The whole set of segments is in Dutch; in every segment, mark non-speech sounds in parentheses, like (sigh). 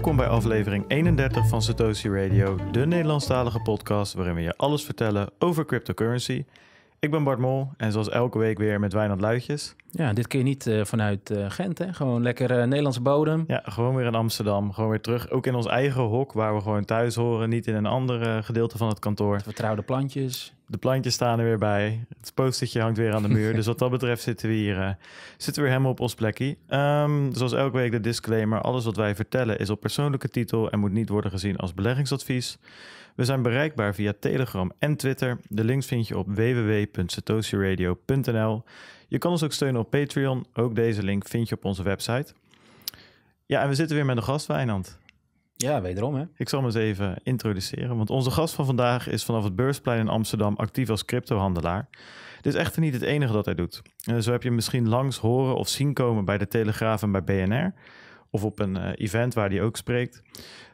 Welkom bij aflevering 31 van Satoshi Radio, de Nederlandstalige podcast waarin we je alles vertellen over cryptocurrency ik ben Bart Mol en zoals elke week weer met Wijnand Luitjes. Ja, dit keer niet eh, vanuit eh, Gent, hè? Gewoon lekker eh, Nederlandse bodem. Ja, gewoon weer in Amsterdam. Gewoon weer terug. Ook in ons eigen hok, waar we gewoon thuis horen. Niet in een ander gedeelte van het kantoor. vertrouwde plantjes. De plantjes staan er weer bij. Het postertje hangt weer aan de muur. dus wat dat betreft zitten we hier zitten we weer helemaal op ons plekje. Ehm, zoals elke week de disclaimer. Alles wat wij vertellen is op persoonlijke titel... en moet niet worden gezien als beleggingsadvies. We zijn bereikbaar via Telegram en Twitter. De links vind je op www.satoshiradio.nl. Je kan ons ook steunen op Patreon. Ook deze link vind je op onze website. Ja, en we zitten weer met een gast, Wijnand. Ja, wederom hè. Ik zal hem eens even introduceren. Want onze gast van vandaag is vanaf het Beursplein in Amsterdam actief als cryptohandelaar. Dit is echter niet het enige dat hij doet. Eh, zo heb je hem misschien langs horen of zien komen bij de Telegraaf en bij BNR. Of op een eh, event waar hij ook spreekt.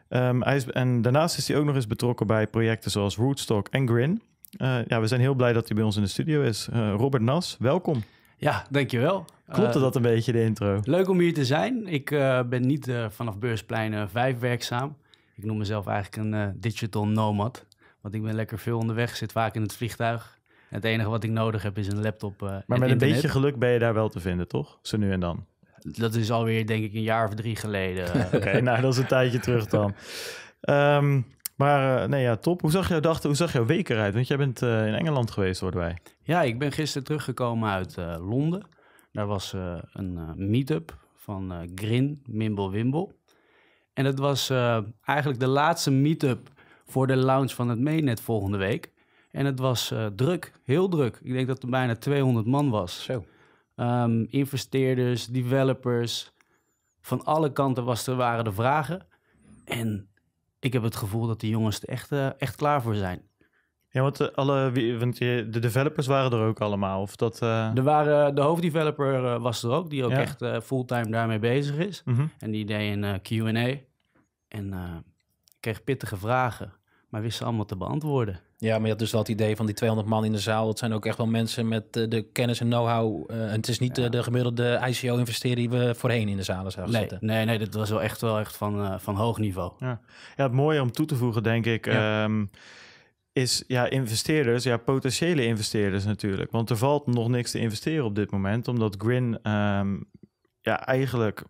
Ehm, hij en daarnaast is hij ook nog eens betrokken bij projecten zoals Rootstock en Grin. Eh, ja, we zijn heel blij dat hij bij ons in de studio is. Eh, Robert Nas, welkom. Ja, dankjewel. Klopte eh, dat een beetje, de intro? Leuk om hier te zijn. Ik ben niet vanaf Beursplein 5 werkzaam. Ik noem mezelf eigenlijk een digital nomad. Want ik ben lekker veel onderweg, zit vaak in het vliegtuig. het enige wat ik nodig heb is een laptop. maar met een beetje geluk ben je daar wel te vinden, toch? Zo nu en dan dat is alweer denk ik een jaar of drie geleden. (laughs) Oké, (laughs) nou dat is een tijdje terug dan. Ehm, maar eh, nee, ja, top. Hoe zag jouw dag, hoe zag jouw week eruit? Want jij bent eh, in Engeland geweest, hoorde wij. Ja, ik ben gisteren teruggekomen uit eh, Londen. Daar was een meet-up van Grin Wimble. En dat was eigenlijk de laatste meet-up voor de launch van het Mainnet volgende week. En het was druk, heel druk. Ik denk dat er bijna 200 man was. Zo. Ehm, investeerders, developers. Van alle kanten was er, waren de vragen. En ik heb het gevoel dat de jongens er echt, eh, echt klaar voor zijn. Ja, want, eh, alle, want eh, de developers waren er ook allemaal? Of dat, uh... er waren, de hoofddeveloper was er ook, die ook echt fulltime daarmee bezig is. Mhm. En die deed een QA en kreeg pittige vragen maar wist allemaal te beantwoorden. Ja, maar je had dus wel het idee van die 200 man in de zaal. Dat zijn ook echt wel mensen met eh, de kennis en know-how. Eh, en het is niet eh, de gemiddelde ICO-investeerder die we voorheen in de zalen zouden nee, zitten. Nee, nee, dat was wel echt, wel echt van, van hoog niveau. Ja. ja, het mooie om toe te voegen, denk ik... Ehm, is ja, investeerders, ja, potentiële investeerders natuurlijk. Want er valt nog niks te investeren op dit moment, omdat Grin ehm, ja, eigenlijk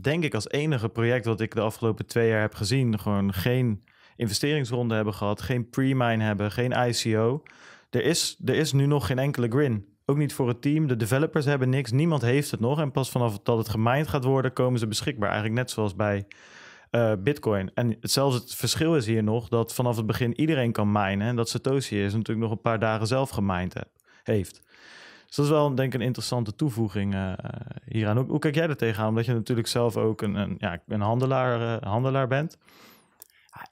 denk ik als enige project wat ik de afgelopen twee jaar heb gezien, gewoon geen investeringsronde hebben gehad, geen pre-mine hebben, geen ICO. Er is, er is nu nog geen enkele grin. Ook niet voor het team. De developers hebben niks. Niemand heeft het nog. En pas vanaf dat het gemined gaat worden, komen ze beschikbaar. Eigenlijk net zoals bij eh, Bitcoin. En zelfs het verschil is hier nog dat vanaf het begin iedereen kan minen. En dat Satoshi is natuurlijk nog een paar dagen zelf gemined heeft. Dus dat is wel, denk ik, een interessante toevoeging eh, hieraan. Hoe, hoe, kijk jij er tegenaan? Omdat je natuurlijk zelf ook een, een, ja, een handelaar, eh, handelaar bent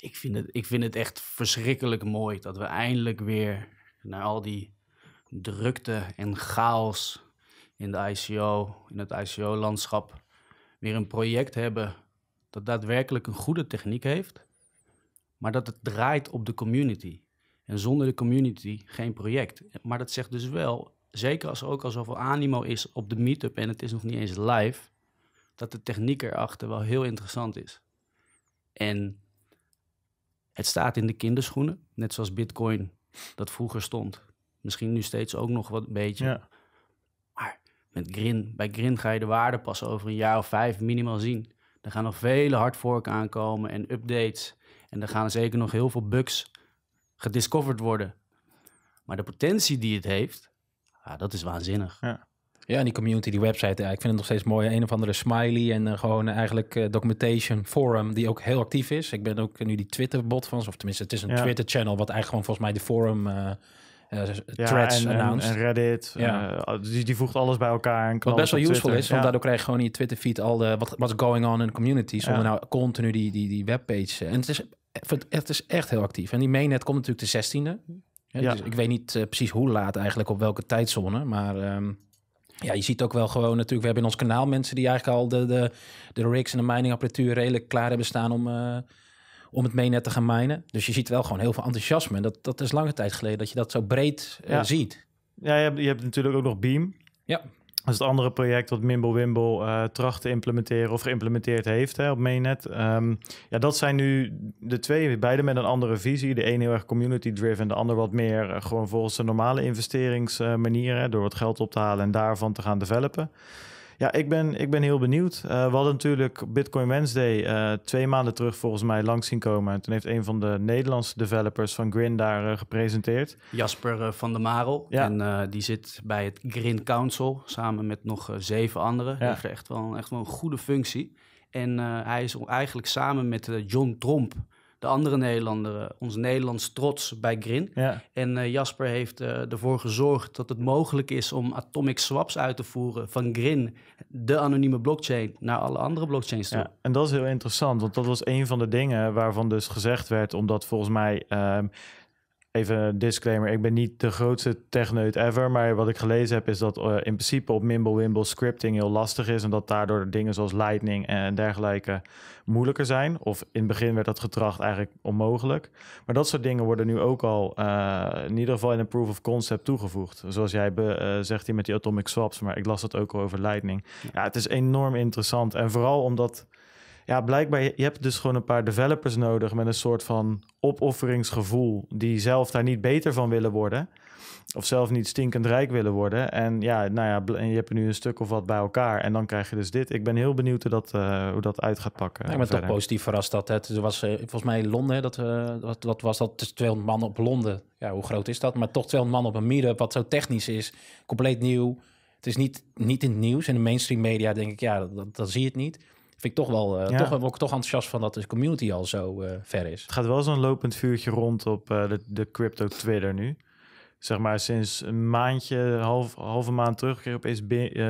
ik, vind het, ik vind het echt verschrikkelijk mooi dat we eindelijk weer naar al die drukte en chaos in de ICO, in het ICO-landschap, weer een project hebben dat daadwerkelijk een goede techniek heeft, maar dat het draait op de community. En zonder de community geen project. Maar dat zegt dus wel, zeker als er ook al zoveel animo is op de meetup en het is nog niet eens live, dat de techniek erachter wel heel interessant is. En het staat in de kinderschoenen, net zoals Bitcoin dat vroeger stond. Misschien nu steeds ook nog wat een beetje. Maar met Grin, bij Grin ga je de waarde pas over een jaar of vijf minimaal zien. Er gaan nog vele hardfork aankomen en updates. En er gaan zeker nog heel veel bugs gediscovered worden. Maar de potentie die het heeft, ah, dat is waanzinnig. Ja. Ja, en die community, die website, ja, ik vind het nog steeds mooi. Een of andere smiley en eh, gewoon eh, eigenlijk eh, documentation forum die ook heel actief is. Ik ben ook nu die Twitter-bot van, of tenminste, het is een Twitter-channel wat eigenlijk gewoon volgens mij de forum... threads en, Reddit. Ja. die, dus die voegt alles bij elkaar. En wat best wel useful is, want daardoor krijg je gewoon in je Twitter-feed al de wat what's going on in de community. Zonder nou continu die, die, die webpage. En het is, het is echt heel actief. En die mainnet komt natuurlijk de 16e. Ja, dus ik weet niet precies hoe laat eigenlijk op welke tijdzone, maar... Ehm, ja, je ziet ook wel gewoon natuurlijk, we hebben in ons kanaal mensen die eigenlijk al de, de, de rigs en de miningapparatuur redelijk klaar hebben staan om, uh, om het meenet te gaan minen. Dus je ziet wel gewoon heel veel enthousiasme. dat, dat is lange tijd geleden dat je dat zo breed eh, ziet. Ja, je hebt, je hebt natuurlijk ook nog Beam. Ja. Dat is het andere project wat Mimblewimble uh, eh, tracht te implementeren of geïmplementeerd heeft hè, op Mainnet. Ehm, ja, dat zijn nu de twee, beide met een andere visie. De een heel erg community-driven, de ander wat meer eh, gewoon volgens de normale investeringsmanieren. door wat geld op te halen en daarvan te gaan developen. Ja, ik ben, ik ben heel benieuwd. Uh, we hadden natuurlijk Bitcoin Wednesday eh, twee maanden terug volgens mij langs zien komen. En toen heeft een van de Nederlandse developers van Grin daar eh, gepresenteerd. Jasper van der Marel. Ja. En die zit bij het Grin Council samen met nog zeven anderen. Ja. heeft echt wel, echt wel een goede functie. En hij is eigenlijk samen met John Tromp de andere Nederlander, eh, ons Nederlands trots bij Grin. Ja. En eh, Jasper heeft eh, ervoor gezorgd dat het mogelijk is om atomic swaps uit te voeren van Grin, de anonieme blockchain, naar alle andere blockchains toe. Ja, en dat is heel interessant, want dat was een van de dingen waarvan dus gezegd werd, omdat volgens mij ehm, Even een disclaimer, ik ben niet de grootste techneut ever, maar wat ik gelezen heb is dat eh, in principe op Mimblewimble scripting heel lastig is en dat daardoor dingen zoals Lightning en dergelijke moeilijker zijn. Of in het begin werd dat getracht eigenlijk onmogelijk. Maar dat soort dingen worden nu ook al eh, in ieder geval in een proof of concept toegevoegd. Zoals jij be, eh, zegt hier met die atomic swaps, maar ik las dat ook al over Lightning. Ja, het is enorm interessant en vooral omdat ja, blijkbaar, je hebt dus gewoon een paar developers nodig met een soort van opofferingsgevoel, die zelf daar niet beter van willen worden. Of zelf niet stinkend rijk willen worden. En ja, nou ja, je hebt nu een stuk of wat bij elkaar. En dan krijg je dus dit. Ik ben heel benieuwd hoe dat, eh, hoe dat uit gaat pakken. Ja, ik ben toch positief verrast dat het. was eh, volgens mij Londen, dat, uh, eh, dat, wat was dat 200 dus man op Londen. Ja, hoe groot is dat? Maar toch 200 man op een meetup, wat zo technisch is. Compleet nieuw. Het is niet, niet in het nieuws. In de mainstream media denk ik, ja, dat zie je het niet vind ik toch wel, eh, toch, ben ik toch enthousiast van dat de community al zo eh, ver is. Het gaat wel zo'n lopend vuurtje rond op eh, de, de crypto Twitter nu. Zeg maar sinds een maandje, half, halve maand terug, kreeg opeens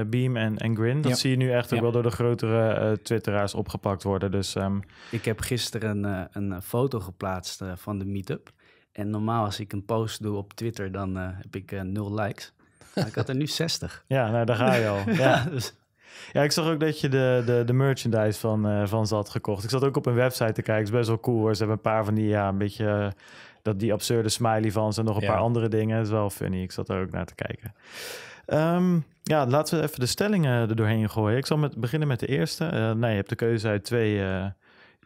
Beam en, en Grin. Dat zie je nu echt ook wel door de grotere twitteraars opgepakt worden. Dus, ehm, Ik heb gisteren een foto geplaatst van de meetup. En normaal als ik een post doe op Twitter, dan heb ik nul likes. Maar ik had er nu 60. (laughs) Ja, nou daar ga je al. (laughs) ja. dus ja, ik zag ook dat je de, de, de merchandise van, uh, van ze had gekocht. Ik zat ook op een website te kijken. Het is best wel cool hoor. Ze hebben een paar van die, ja, een beetje... Eh, dat die absurde smiley van ze en nog een paar andere dingen. Dat is wel funny. Ik zat er ook naar te kijken. Ehm, ja, laten we even de stellingen er doorheen gooien. Ik zal met, beginnen met de eerste. Eh, nee, je hebt de keuze uit twee... ja,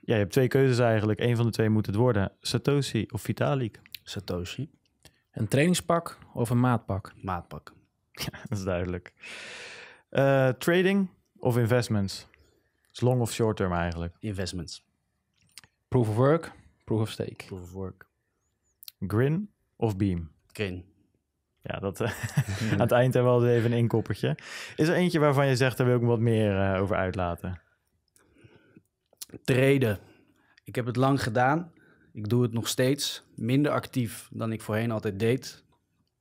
je hebt twee keuzes eigenlijk. Eén van de twee moet het worden. Satoshi of Vitalik? Satoshi. Een trainingspak of een maatpak? Maatpak. (laughs) Ja, dat is duidelijk. Eh, trading of investments? long of short term eigenlijk. Investments. Proof of work, proof of stake. Proof of work. Grin of Beam? Grin. Ja, dat, eh, (laughs) aan het eind hebben we even een inkoppertje. Is er eentje waarvan je zegt, daar wil ik wat meer eh, over uitlaten? Treden. Ik heb het lang gedaan. Ik doe het nog steeds. Minder actief dan ik voorheen altijd deed.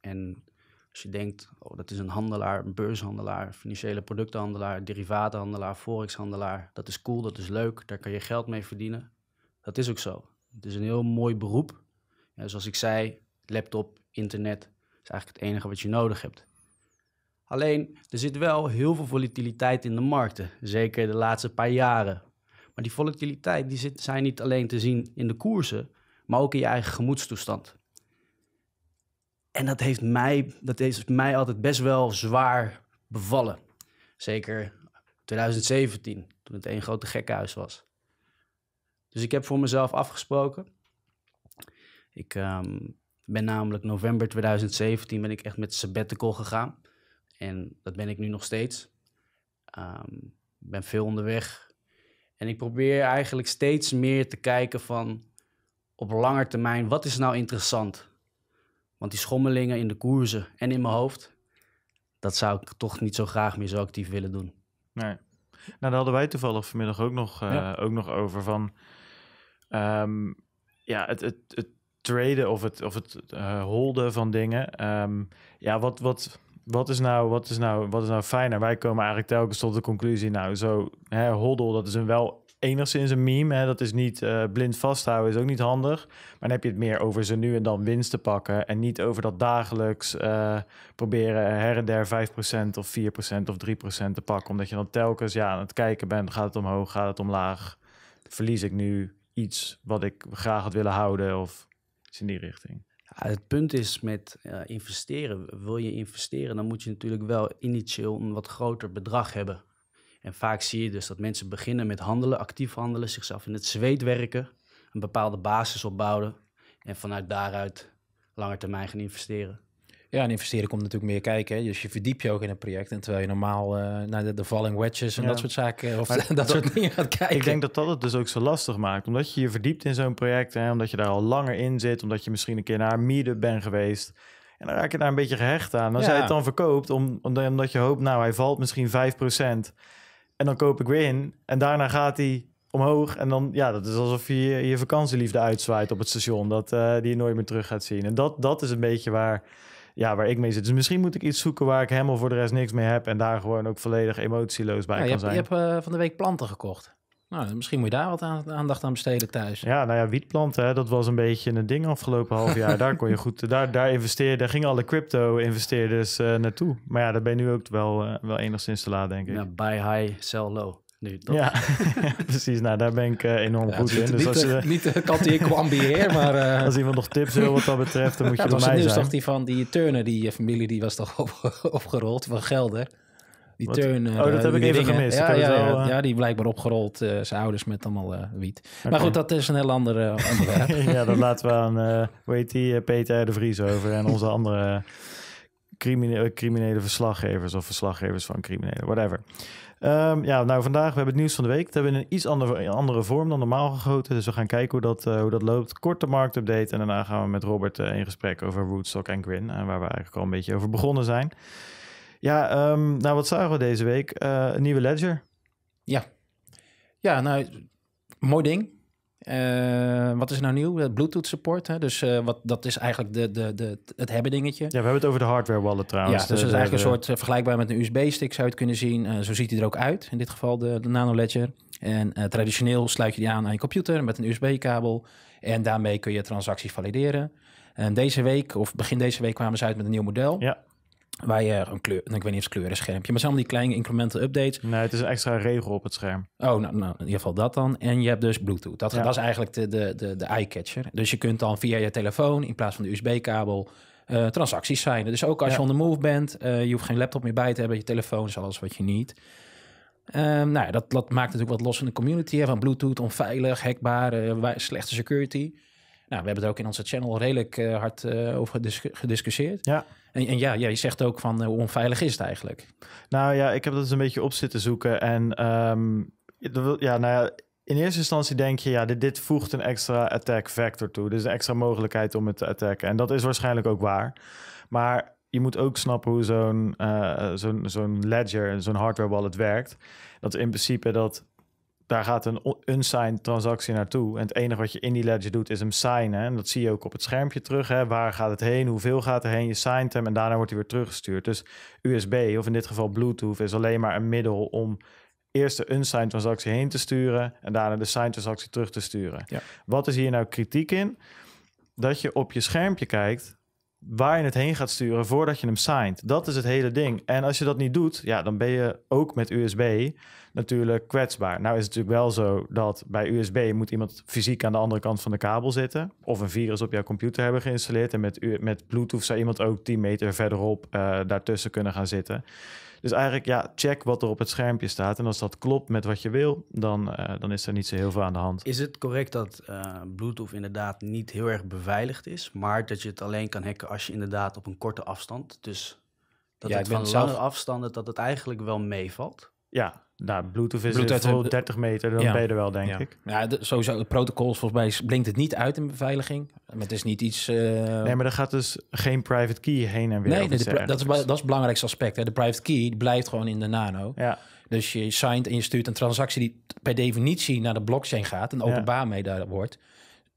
En als je denkt, oh, dat is een handelaar, een beurshandelaar, financiële productenhandelaar, derivatenhandelaar, forexhandelaar. Dat is cool, dat is leuk, daar kan je geld mee verdienen. Dat is ook zo. Het is een heel mooi beroep. Ja, zoals ik zei, laptop, internet is eigenlijk het enige wat je nodig hebt. Alleen, er zit wel heel veel volatiliteit in de markten, zeker de laatste paar jaren. Maar die volatiliteit die zit, zijn niet alleen te zien in de koersen, maar ook in je eigen gemoedstoestand. En dat heeft, mij, dat heeft mij altijd best wel zwaar bevallen. Zeker 2017, toen het één grote gekkenhuis was. Dus ik heb voor mezelf afgesproken. Ik ehm, ben namelijk november 2017 ben ik echt met sabbatical gegaan. En dat ben ik nu nog steeds. Ehm, ik ben veel onderweg. En ik probeer eigenlijk steeds meer te kijken van op lange termijn, wat is nou interessant? Want die schommelingen in de koersen en in mijn hoofd, dat zou ik toch niet zo graag meer zo actief willen doen. Nee. Nou, daar hadden wij toevallig vanmiddag ook nog, eh, ook nog over van. Ehm, ja, het, het, het traden of het, of het eh, holden van dingen. Ehm, ja, wat, wat, wat, is nou, wat, is nou, wat is nou fijner? Wij komen eigenlijk telkens tot de conclusie, nou, zo hè, dat is een wel enigszins een meme. Hè? Dat is niet eh, blind vasthouden, is ook niet handig. Maar dan heb je het meer over ze nu en dan winst te pakken. En niet over dat dagelijks eh, proberen her en der 5% of 4% of 3% te pakken. Omdat je dan telkens ja, aan het kijken bent, gaat het omhoog, gaat het omlaag. Verlies ik nu iets wat ik graag had willen houden of iets in die richting. Ja, het punt is met investeren. Wil je investeren, dan moet je natuurlijk wel initieel een wat groter bedrag hebben. En vaak zie je dus dat mensen beginnen met handelen, actief handelen, zichzelf in het zweet werken, een bepaalde basis opbouwen en vanuit daaruit langer termijn gaan investeren. Ja, en investeren komt natuurlijk meer kijken. Dus je verdiep je ook in een project. En terwijl je normaal eh, naar de, de, valling wedges en dat soort zaken of (laughs) dat, soort dingen gaat kijken. Ik denk dat dat het dus ook zo lastig maakt. Omdat je je verdiept in zo'n project. Hè? Omdat je daar al langer in zit. Omdat je misschien een keer naar een bent geweest. En dan raak je daar een beetje gehecht aan. Als ja. het dan verkoopt, om, omdat je hoopt, nou hij valt misschien 5%. En dan koop ik weer in. En daarna gaat hij omhoog. En dan, ja, dat is alsof je je vakantieliefde uitzwaait op het station. Dat, eh, die je nooit meer terug gaat zien. En dat, dat is een beetje waar, ja, waar ik mee zit. Dus misschien moet ik iets zoeken waar ik helemaal voor de rest niks mee heb. En daar gewoon ook volledig emotieloos bij kan je hebt, zijn. Je hebt van de week planten gekocht. Nou, misschien moet je daar wat aandacht aan besteden thuis. Ja, nou ja, wietplanten, hè, dat was een beetje een ding afgelopen half jaar. daar kon je goed, (laughs) daar, daar investeerden, daar gingen alle crypto-investeerders eh, naartoe. Maar ja, daar ben je nu ook wel, eh, wel enigszins te laat, denk ik. Ja, nou, buy high, sell low. Nu, toch? Ja, (laughs) precies. Nou, daar ben ik eh, enorm goed in. Dus niet, als je, niet de kant die ik kwam beheer, maar... (laughs) als iemand nog tips wil wat dat betreft, dan moet je bij mij zijn. Dat was nieuws, dacht die van die Turner, die familie, die was toch op, opgerold van Gelder. Die Wat? Oh, eh, dat heb ik even gemist. Ja, eh, ja, die blijkbaar opgerold, eh, zijn ouders met allemaal wiet. Maar goed, dat is een heel ander (laughs) onderwerp. ja, dat laten we aan, hoe heet Peter de Vries over en onze andere criminele, criminele verslaggevers of verslaggevers van criminelen, whatever. Um, ja, nou vandaag, we hebben het nieuws van de week. Dat hebben we in een iets andere, andere vorm dan normaal gegoten. Dus we gaan kijken hoe dat, uh, hoe dat loopt. Korte marktupdate en daarna gaan we met Robert in gesprek over Woodstock en Gwyn. En waar we eigenlijk al een beetje over begonnen zijn. Ja, ehm, nou wat zagen we deze week? Eh, een nieuwe Ledger. Ja. Ja, nou, mooi ding. Eh, wat is nou nieuw? Bluetooth support. Hè? Dus eh, wat, dat is eigenlijk de, de, de, het hebben dingetje. Ja, we hebben het over de hardware wallet trouwens. Ja, dus het is eigenlijk een soort vergelijkbaar met een USB-stick zou je het kunnen zien. zo ziet hij er ook uit. In dit geval de, Nano Ledger. En traditioneel sluit je die aan aan je computer met een USB-kabel. En daarmee kun je transacties valideren. En deze week, of begin deze week, kwamen ze uit met een nieuw model. Ja. Waar je eh, een kleur, ik weet niet of het kleurenschermpje, maar zijn allemaal die kleine incremental updates. Nee, het is een extra regel op het scherm. Oh, nou, nou in ieder geval dat dan. En je hebt dus Bluetooth. Dat, was is eigenlijk de, de, de, de eye-catcher. Dus je kunt dan via je telefoon in plaats van de USB-kabel eh, transacties zijn. Dus ook als je on the move bent, eh, je hoeft geen laptop meer bij te hebben, je telefoon is alles wat je niet. Ehm, nou ja, dat, dat maakt natuurlijk wat los in de community hè, van Bluetooth, onveilig, hackbaar, slechte security. Nou, we hebben het ook in onze channel redelijk eh, hard eh, over gediscussieerd. Ja. En, en ja, ja, je zegt ook van eh, hoe onveilig is het eigenlijk? Nou ja, ik heb dat eens dus een beetje op zitten zoeken. En um, ja, nou ja, in eerste instantie denk je, ja, dit, voegt een extra attack vector toe. Dus een extra mogelijkheid om het te attacken. En dat is waarschijnlijk ook waar. Maar je moet ook snappen hoe zo'n ledger en ledger, zo'n hardware wallet werkt. Dat in principe dat daar gaat een unsigned transactie naartoe. En het enige wat je in die ledger doet is hem signen. En dat zie je ook op het schermpje terug. Hè. Waar gaat het heen? Hoeveel gaat er heen? Je signed hem en daarna wordt hij weer teruggestuurd. Dus USB, of in dit geval Bluetooth, is alleen maar een middel om eerst de unsigned transactie heen te sturen en daarna de signed transactie terug te sturen. Wat is hier nou kritiek in? Dat je op je schermpje kijkt waar je het heen gaat sturen voordat je hem signed. Dat is het hele ding. En als je dat niet doet, ja, dan ben je ook met USB natuurlijk kwetsbaar. Nou is het natuurlijk wel zo dat bij USB moet iemand fysiek aan de andere kant van de kabel zitten. Of een virus op jouw computer hebben geïnstalleerd. En met, met Bluetooth zou iemand ook 10 meter verderop eh, daartussen kunnen gaan zitten. Dus eigenlijk, ja, check wat er op het schermpje staat. En als dat klopt met wat je wil, dan, eh, dan is er niet zo heel veel aan de hand. Is het correct dat uh, eh, Bluetooth inderdaad niet heel erg beveiligd is, maar dat je het alleen kan hacken als je inderdaad op een korte afstand, dus dat ja, van lange afstanden, dat het eigenlijk wel meevalt? Ja, nou, Bluetooth is Bluetooth voor 30 meter, dan ben je er wel, denk ik. Ja, sowieso, het protocols, volgens mij blinkt het niet uit in beveiliging. het is niet iets... Eh, nee, maar er gaat dus geen private key heen en weer. Nee, nee dat, is, dat is het belangrijkste aspect. Hè. De private key blijft gewoon in de nano. Ja. Dus je signed en je stuurt een transactie die per definitie naar de blockchain gaat... en openbaar mee daar wordt.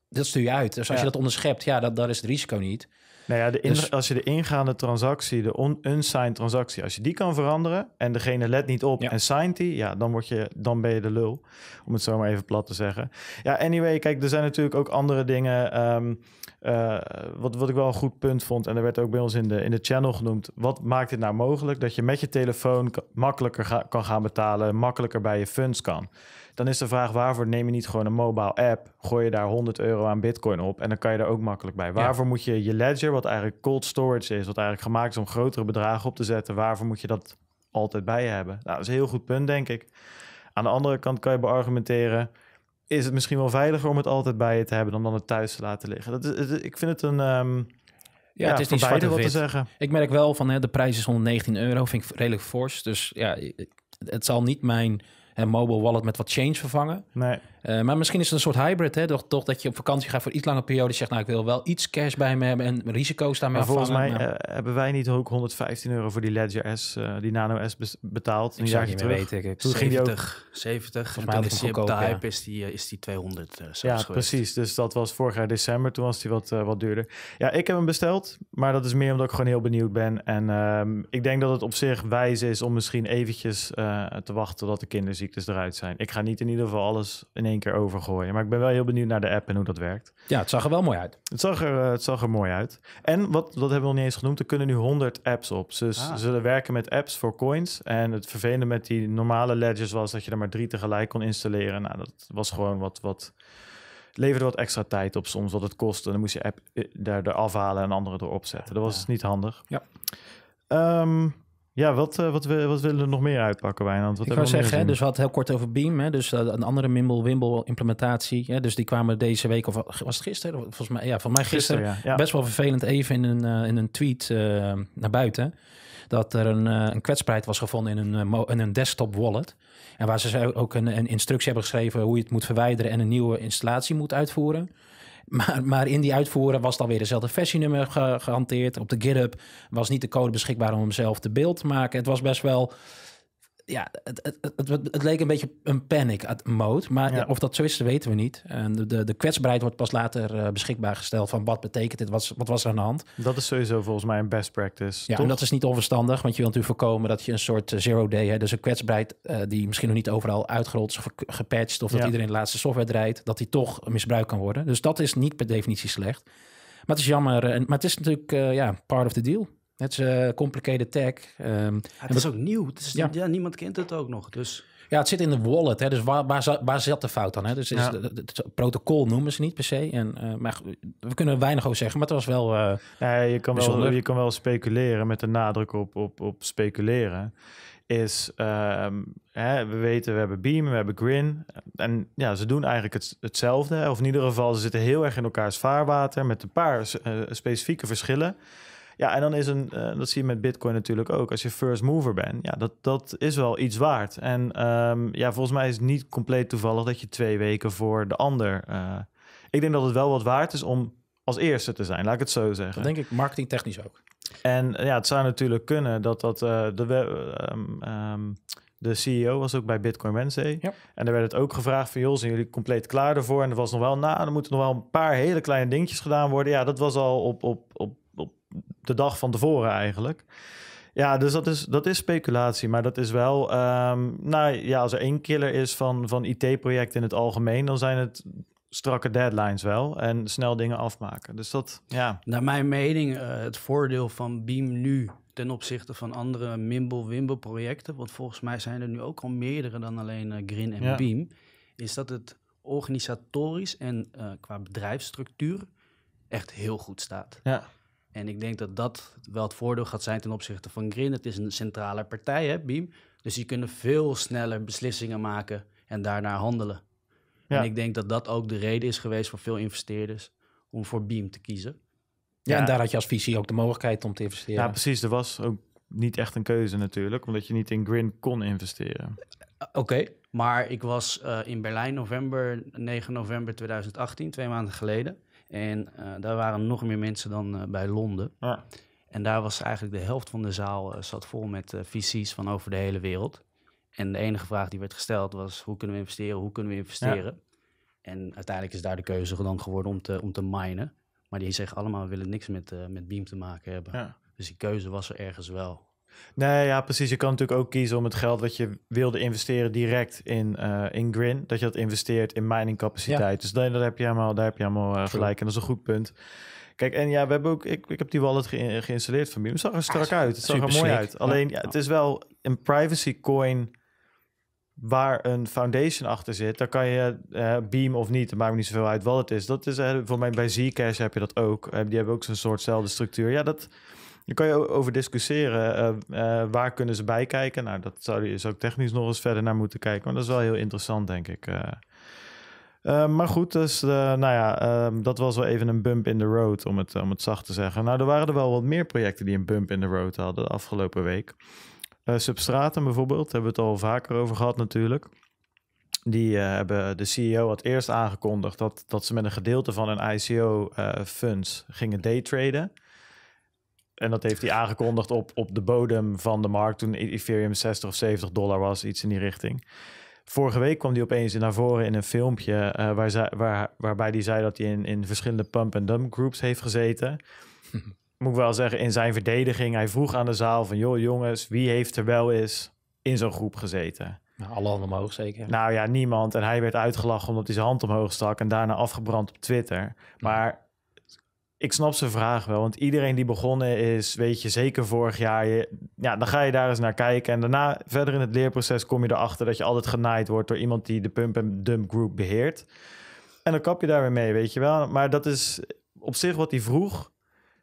Dat stuur je uit. Dus als je dat onderschept, ja, dat, dat is het risico niet. Nou ja, de in, dus- als je de ingaande transactie, de unsigned transactie, als je die kan veranderen en degene let niet op en signed die, ja, dan, word je, dan ben je de lul. Om het zo maar even plat te zeggen. Ja, anyway, kijk, er zijn natuurlijk ook andere dingen. Ehm, eh, wat, wat ik wel een goed punt vond, en dat werd ook bij ons in de, in de channel genoemd. Wat maakt dit nou mogelijk? Dat je met je telefoon makkelijker kan gaan betalen, makkelijker bij je funds kan. Dan is de vraag waarvoor neem je niet gewoon een mobile app, gooi je daar 100 euro aan bitcoin op en dan kan je er ook makkelijk bij. Waarvoor moet je je ledger, wat eigenlijk cold storage is, wat eigenlijk gemaakt is om grotere bedragen op te zetten, waarvoor moet je dat altijd bij je hebben? Nou, dat is een heel goed punt, denk ik. Aan de andere kant kan je beargumenteren, is het misschien wel veiliger om het altijd bij je te hebben dan dan het thuis te laten liggen. Dat is, ik vind het een... Um, ja, het is niet zwart wat te zeggen. Ik merk wel van hè, de prijs is 119 euro, vind ik redelijk fors. Dus ja, het zal niet mijn en mobile wallet met wat change vervangen. Nee. Eh, maar misschien is het een soort hybrid, hè? Toch, toch dat je op vakantie gaat voor iets lange periode. Zegt, nou, ik wil wel iets cash bij me hebben en risico's daarmee maar Volgens mij nou. eh, hebben wij niet ook 115 euro voor die Ledger S, eh, die Nano S betaald. Ik zeg niet meer Ik. Toen 70, 70. Volgens mij is die de hype is, die, is die 200 Ja, precies. Dus dat was vorig jaar december. Toen was die wat, wat duurder. Ja, ik heb hem besteld. Maar dat is meer omdat ik gewoon heel benieuwd ben. En ehm, ik denk dat het op zich wijs is om misschien eventjes te wachten tot de kinderziektes eruit zijn. Ik ga niet in ieder geval alles in één één keer overgooien. Maar ik ben wel heel benieuwd naar de app en hoe dat werkt. Ja, het zag er wel mooi uit. Het zag er, eh, het zag er mooi uit. En wat, dat hebben we nog niet eens genoemd, er kunnen nu 100 apps op. Ze ah. zullen werken met apps voor coins. En het vervelende met die normale ledgers was dat je er maar drie tegelijk kon installeren. Nou, dat was gewoon wat... wat leverde wat extra tijd op soms, wat het kostte. Dan moest je app eh, daar, er afhalen en andere erop zetten. Dat was niet handig. Ja. Ehm, ja, wat, eh, wat, wat willen we nog meer uitpakken, Wijnand? Wat ik zou zeggen, dus we hadden heel kort over Beam. Hè, dus eh, een andere Mimble-Wimble implementatie. Hè, dus die kwamen deze week, of eh, was het gisteren? Volgens mij, ja, van mij gisteren. ja. Best wel vervelend even in een, in een tweet naar buiten. Dat er een, een kwetsbaarheid was gevonden in een, in een desktop wallet. En waar ze ook een, een instructie hebben geschreven hoe je het moet verwijderen en een nieuwe installatie moet uitvoeren. Maar, maar in die uitvoeren was dan weer dezelfde versienummer ge gehanteerd. Op de GitHub was niet de code beschikbaar om hem zelf te beeld te maken. Het was best wel ja, het, het, het, leek een beetje een panic mode. Maar of dat zo is, weten we niet. de, de kwetsbaarheid wordt pas later eh, beschikbaar gesteld van wat betekent dit, wat, wat was er aan de hand. Dat is sowieso volgens mij een best practice. Ja, en dat is niet onverstandig, want je wilt natuurlijk voorkomen dat je een soort eh, zero day, hè, dus een kwetsbaarheid eh, die misschien nog niet overal uitgerold is, gepatcht of dat iedereen de laatste software draait, dat die toch misbruikt kan worden. Dus dat is niet per definitie slecht. Maar het is jammer, maar het is natuurlijk ja, part of the deal. Het is een eh, complicated tech. Um, het is ook nieuw. ja. niemand kent het ook nog. Dus. Ja, het zit in de wallet. Hè? Dus waar, waar, zat, de fout dan? Hè? Dus het, protocol noemen ze niet per se. En, eh, maar we kunnen er weinig over zeggen, maar het was wel. Eh, je, kan wel je kan wel speculeren met de nadruk op, op, op speculeren. Is ehm, hè, we weten, we hebben Beam, we hebben Grin. En ja, ze doen eigenlijk het, hetzelfde. Of in ieder geval, ze zitten heel erg in elkaars vaarwater met een paar specifieke verschillen. Ja, en dan is een, eh, dat zie je met Bitcoin natuurlijk ook. Als je first mover bent, ja, dat, dat is wel iets waard. En ehm, ja, volgens mij is het niet compleet toevallig dat je twee weken voor de ander. Eh, ik denk dat het wel wat waard is om als eerste te zijn, laat ik het zo zeggen. Dat denk ik marketingtechnisch ook. En eh, ja, het zou natuurlijk kunnen dat dat de. Ehm, ehm, de CEO was ook bij Bitcoin Wednesday. Ja. En daar werd het ook gevraagd van... joh, zijn jullie compleet klaar ervoor? En er was nog wel... nou, er moeten nog wel een paar hele kleine dingetjes gedaan worden. Ja, dat was al op, op, op de dag van tevoren eigenlijk. Ja, dus dat is, dat is speculatie, maar dat is wel... Ehm, nou ja, als er één killer is van, van IT-projecten in het algemeen... dan zijn het strakke deadlines wel en snel dingen afmaken. Dus dat, ja. Naar mijn mening, eh, het voordeel van Beam nu ten opzichte van andere Mimble-Wimble projecten... want volgens mij zijn er nu ook al meerdere dan alleen uh, Grin en ja. Beam... is dat het organisatorisch en eh, qua bedrijfsstructuur echt heel goed staat. Ja. En ik denk dat dat wel het voordeel gaat zijn ten opzichte van Green. Het is een centrale partij, hè, Beam. Dus die kunnen veel sneller beslissingen maken en daarnaar handelen. En ik denk dat dat ook de reden is geweest voor veel investeerders om voor Beam te kiezen. Ja, en daar had je als visie ook de mogelijkheid om te investeren. Ja, precies. Er was ook niet echt een keuze natuurlijk, omdat je niet in Grin kon investeren. Eh, oké, maar ik was eh, in Berlijn november, 9 november 2018, twee maanden geleden. En eh, daar waren nog meer mensen dan eh, bij Londen. Ja. En daar was eigenlijk de helft van de zaal eh, zat vol met visies van over de hele wereld. En de enige vraag die werd gesteld was: hoe kunnen we investeren? Hoe kunnen we investeren? En uiteindelijk is daar de keuze dan geworden om te, om te minen. Maar die zeggen allemaal: we willen niks met, met Beam te maken hebben. Dus die keuze was er ergens wel. Nee, ja, precies. Je kan natuurlijk ook kiezen om het geld wat je wilde investeren direct in, eh, in Grin, dat je dat investeert in miningcapaciteit. Ja. Dus daar, daar, heb je helemaal, daar heb je helemaal eh, gelijk. En dat is een goed punt. Kijk, en ja, we hebben ook, ik, ik heb die wallet geïnstalleerd van beam. Het zag er strak ah, uit. Het zag er mooi uit. Alleen, ja, het is wel een privacy coin waar een foundation achter zit, dan kan je eh, Beam of niet, dat maakt me niet zoveel uit wat het is. Dat is voor mij bij Zcash heb je dat ook. die hebben ook zo'n soortzelfde structuur. Ja, dat, daar kan je over discussiëren. Eh, eh, waar kunnen ze bij kijken? Nou, dat zou je ook technisch nog eens verder naar moeten kijken. Maar dat is wel heel interessant, denk ik. Eh. maar goed, dus nou ja, ehm, dat was wel even een bump in the road, om het, om het zacht te zeggen. Nou, er waren er wel wat meer projecten die een bump in the road hadden de afgelopen week. substraten bijvoorbeeld, hebben we het al vaker over gehad natuurlijk. Die hebben de CEO had eerst aangekondigd dat, dat ze met een gedeelte van hun ICO-funds gingen daytraden. En dat heeft hij aangekondigd op, op de bodem van de markt toen e- Ethereum 60 of 70 dollar was, iets in die richting. Vorige week kwam hij opeens naar voren in een filmpje eh, waar waar, waarbij hij zei dat hij in, in verschillende pump en dump groups heeft gezeten. (laughs) Moet ik wel zeggen, in zijn verdediging, hij vroeg aan de zaal van joh jongens, wie heeft er wel eens in zo'n groep gezeten? Nou, alle handen omhoog zeker. Nou ja, niemand. En hij werd uitgelachen omdat hij zijn hand omhoog stak en daarna afgebrand op Twitter. Mm. Maar ik snap zijn vraag wel. Want iedereen die begonnen is, weet je, zeker vorig jaar. Je, ja, dan ga je daar eens naar kijken. En daarna, verder in het leerproces, kom je erachter dat je altijd genaaid wordt door iemand die de pump en dump group beheert. En dan kap je daar weer mee, weet je wel. Maar dat is op zich wat hij vroeg.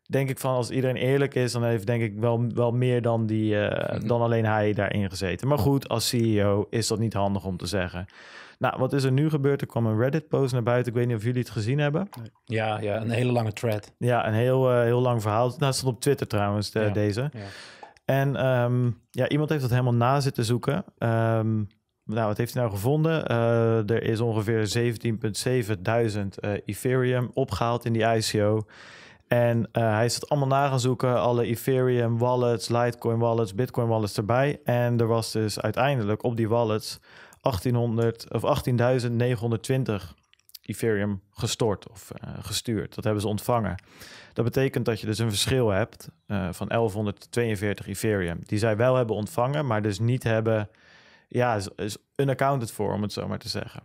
Denk ik van als iedereen eerlijk is, dan heeft denk ik wel, wel meer dan, die, eh, mhm. dan alleen hij daarin gezeten. Maar goed, als CEO is dat niet handig om te zeggen. Nou, wat is er nu gebeurd? Er kwam een Reddit-post naar buiten. Ik weet niet of jullie het gezien hebben. Ja, ja een hele lange thread. Ja, een heel, eh, heel lang verhaal. Nou, stond op Twitter trouwens, eh, deze. Ja. En ehm, ja, iemand heeft dat helemaal na zitten zoeken. Ehm, nou, wat heeft hij nou gevonden? Eh, er is ongeveer 17.700 uh, Ethereum opgehaald in die ICO. En hij is het allemaal na gaan zoeken. Alle Ethereum wallets, Litecoin wallets, Bitcoin wallets erbij. En er was dus uiteindelijk op die wallets 1800 of 18.920 Ethereum gestort of eh, gestuurd. Dat hebben ze ontvangen. Dat betekent dat je dus een verschil hebt eh, van 1142 Ethereum, die zij wel hebben ontvangen, maar dus niet hebben, ja, is, unaccounted voor, om het zo maar te zeggen.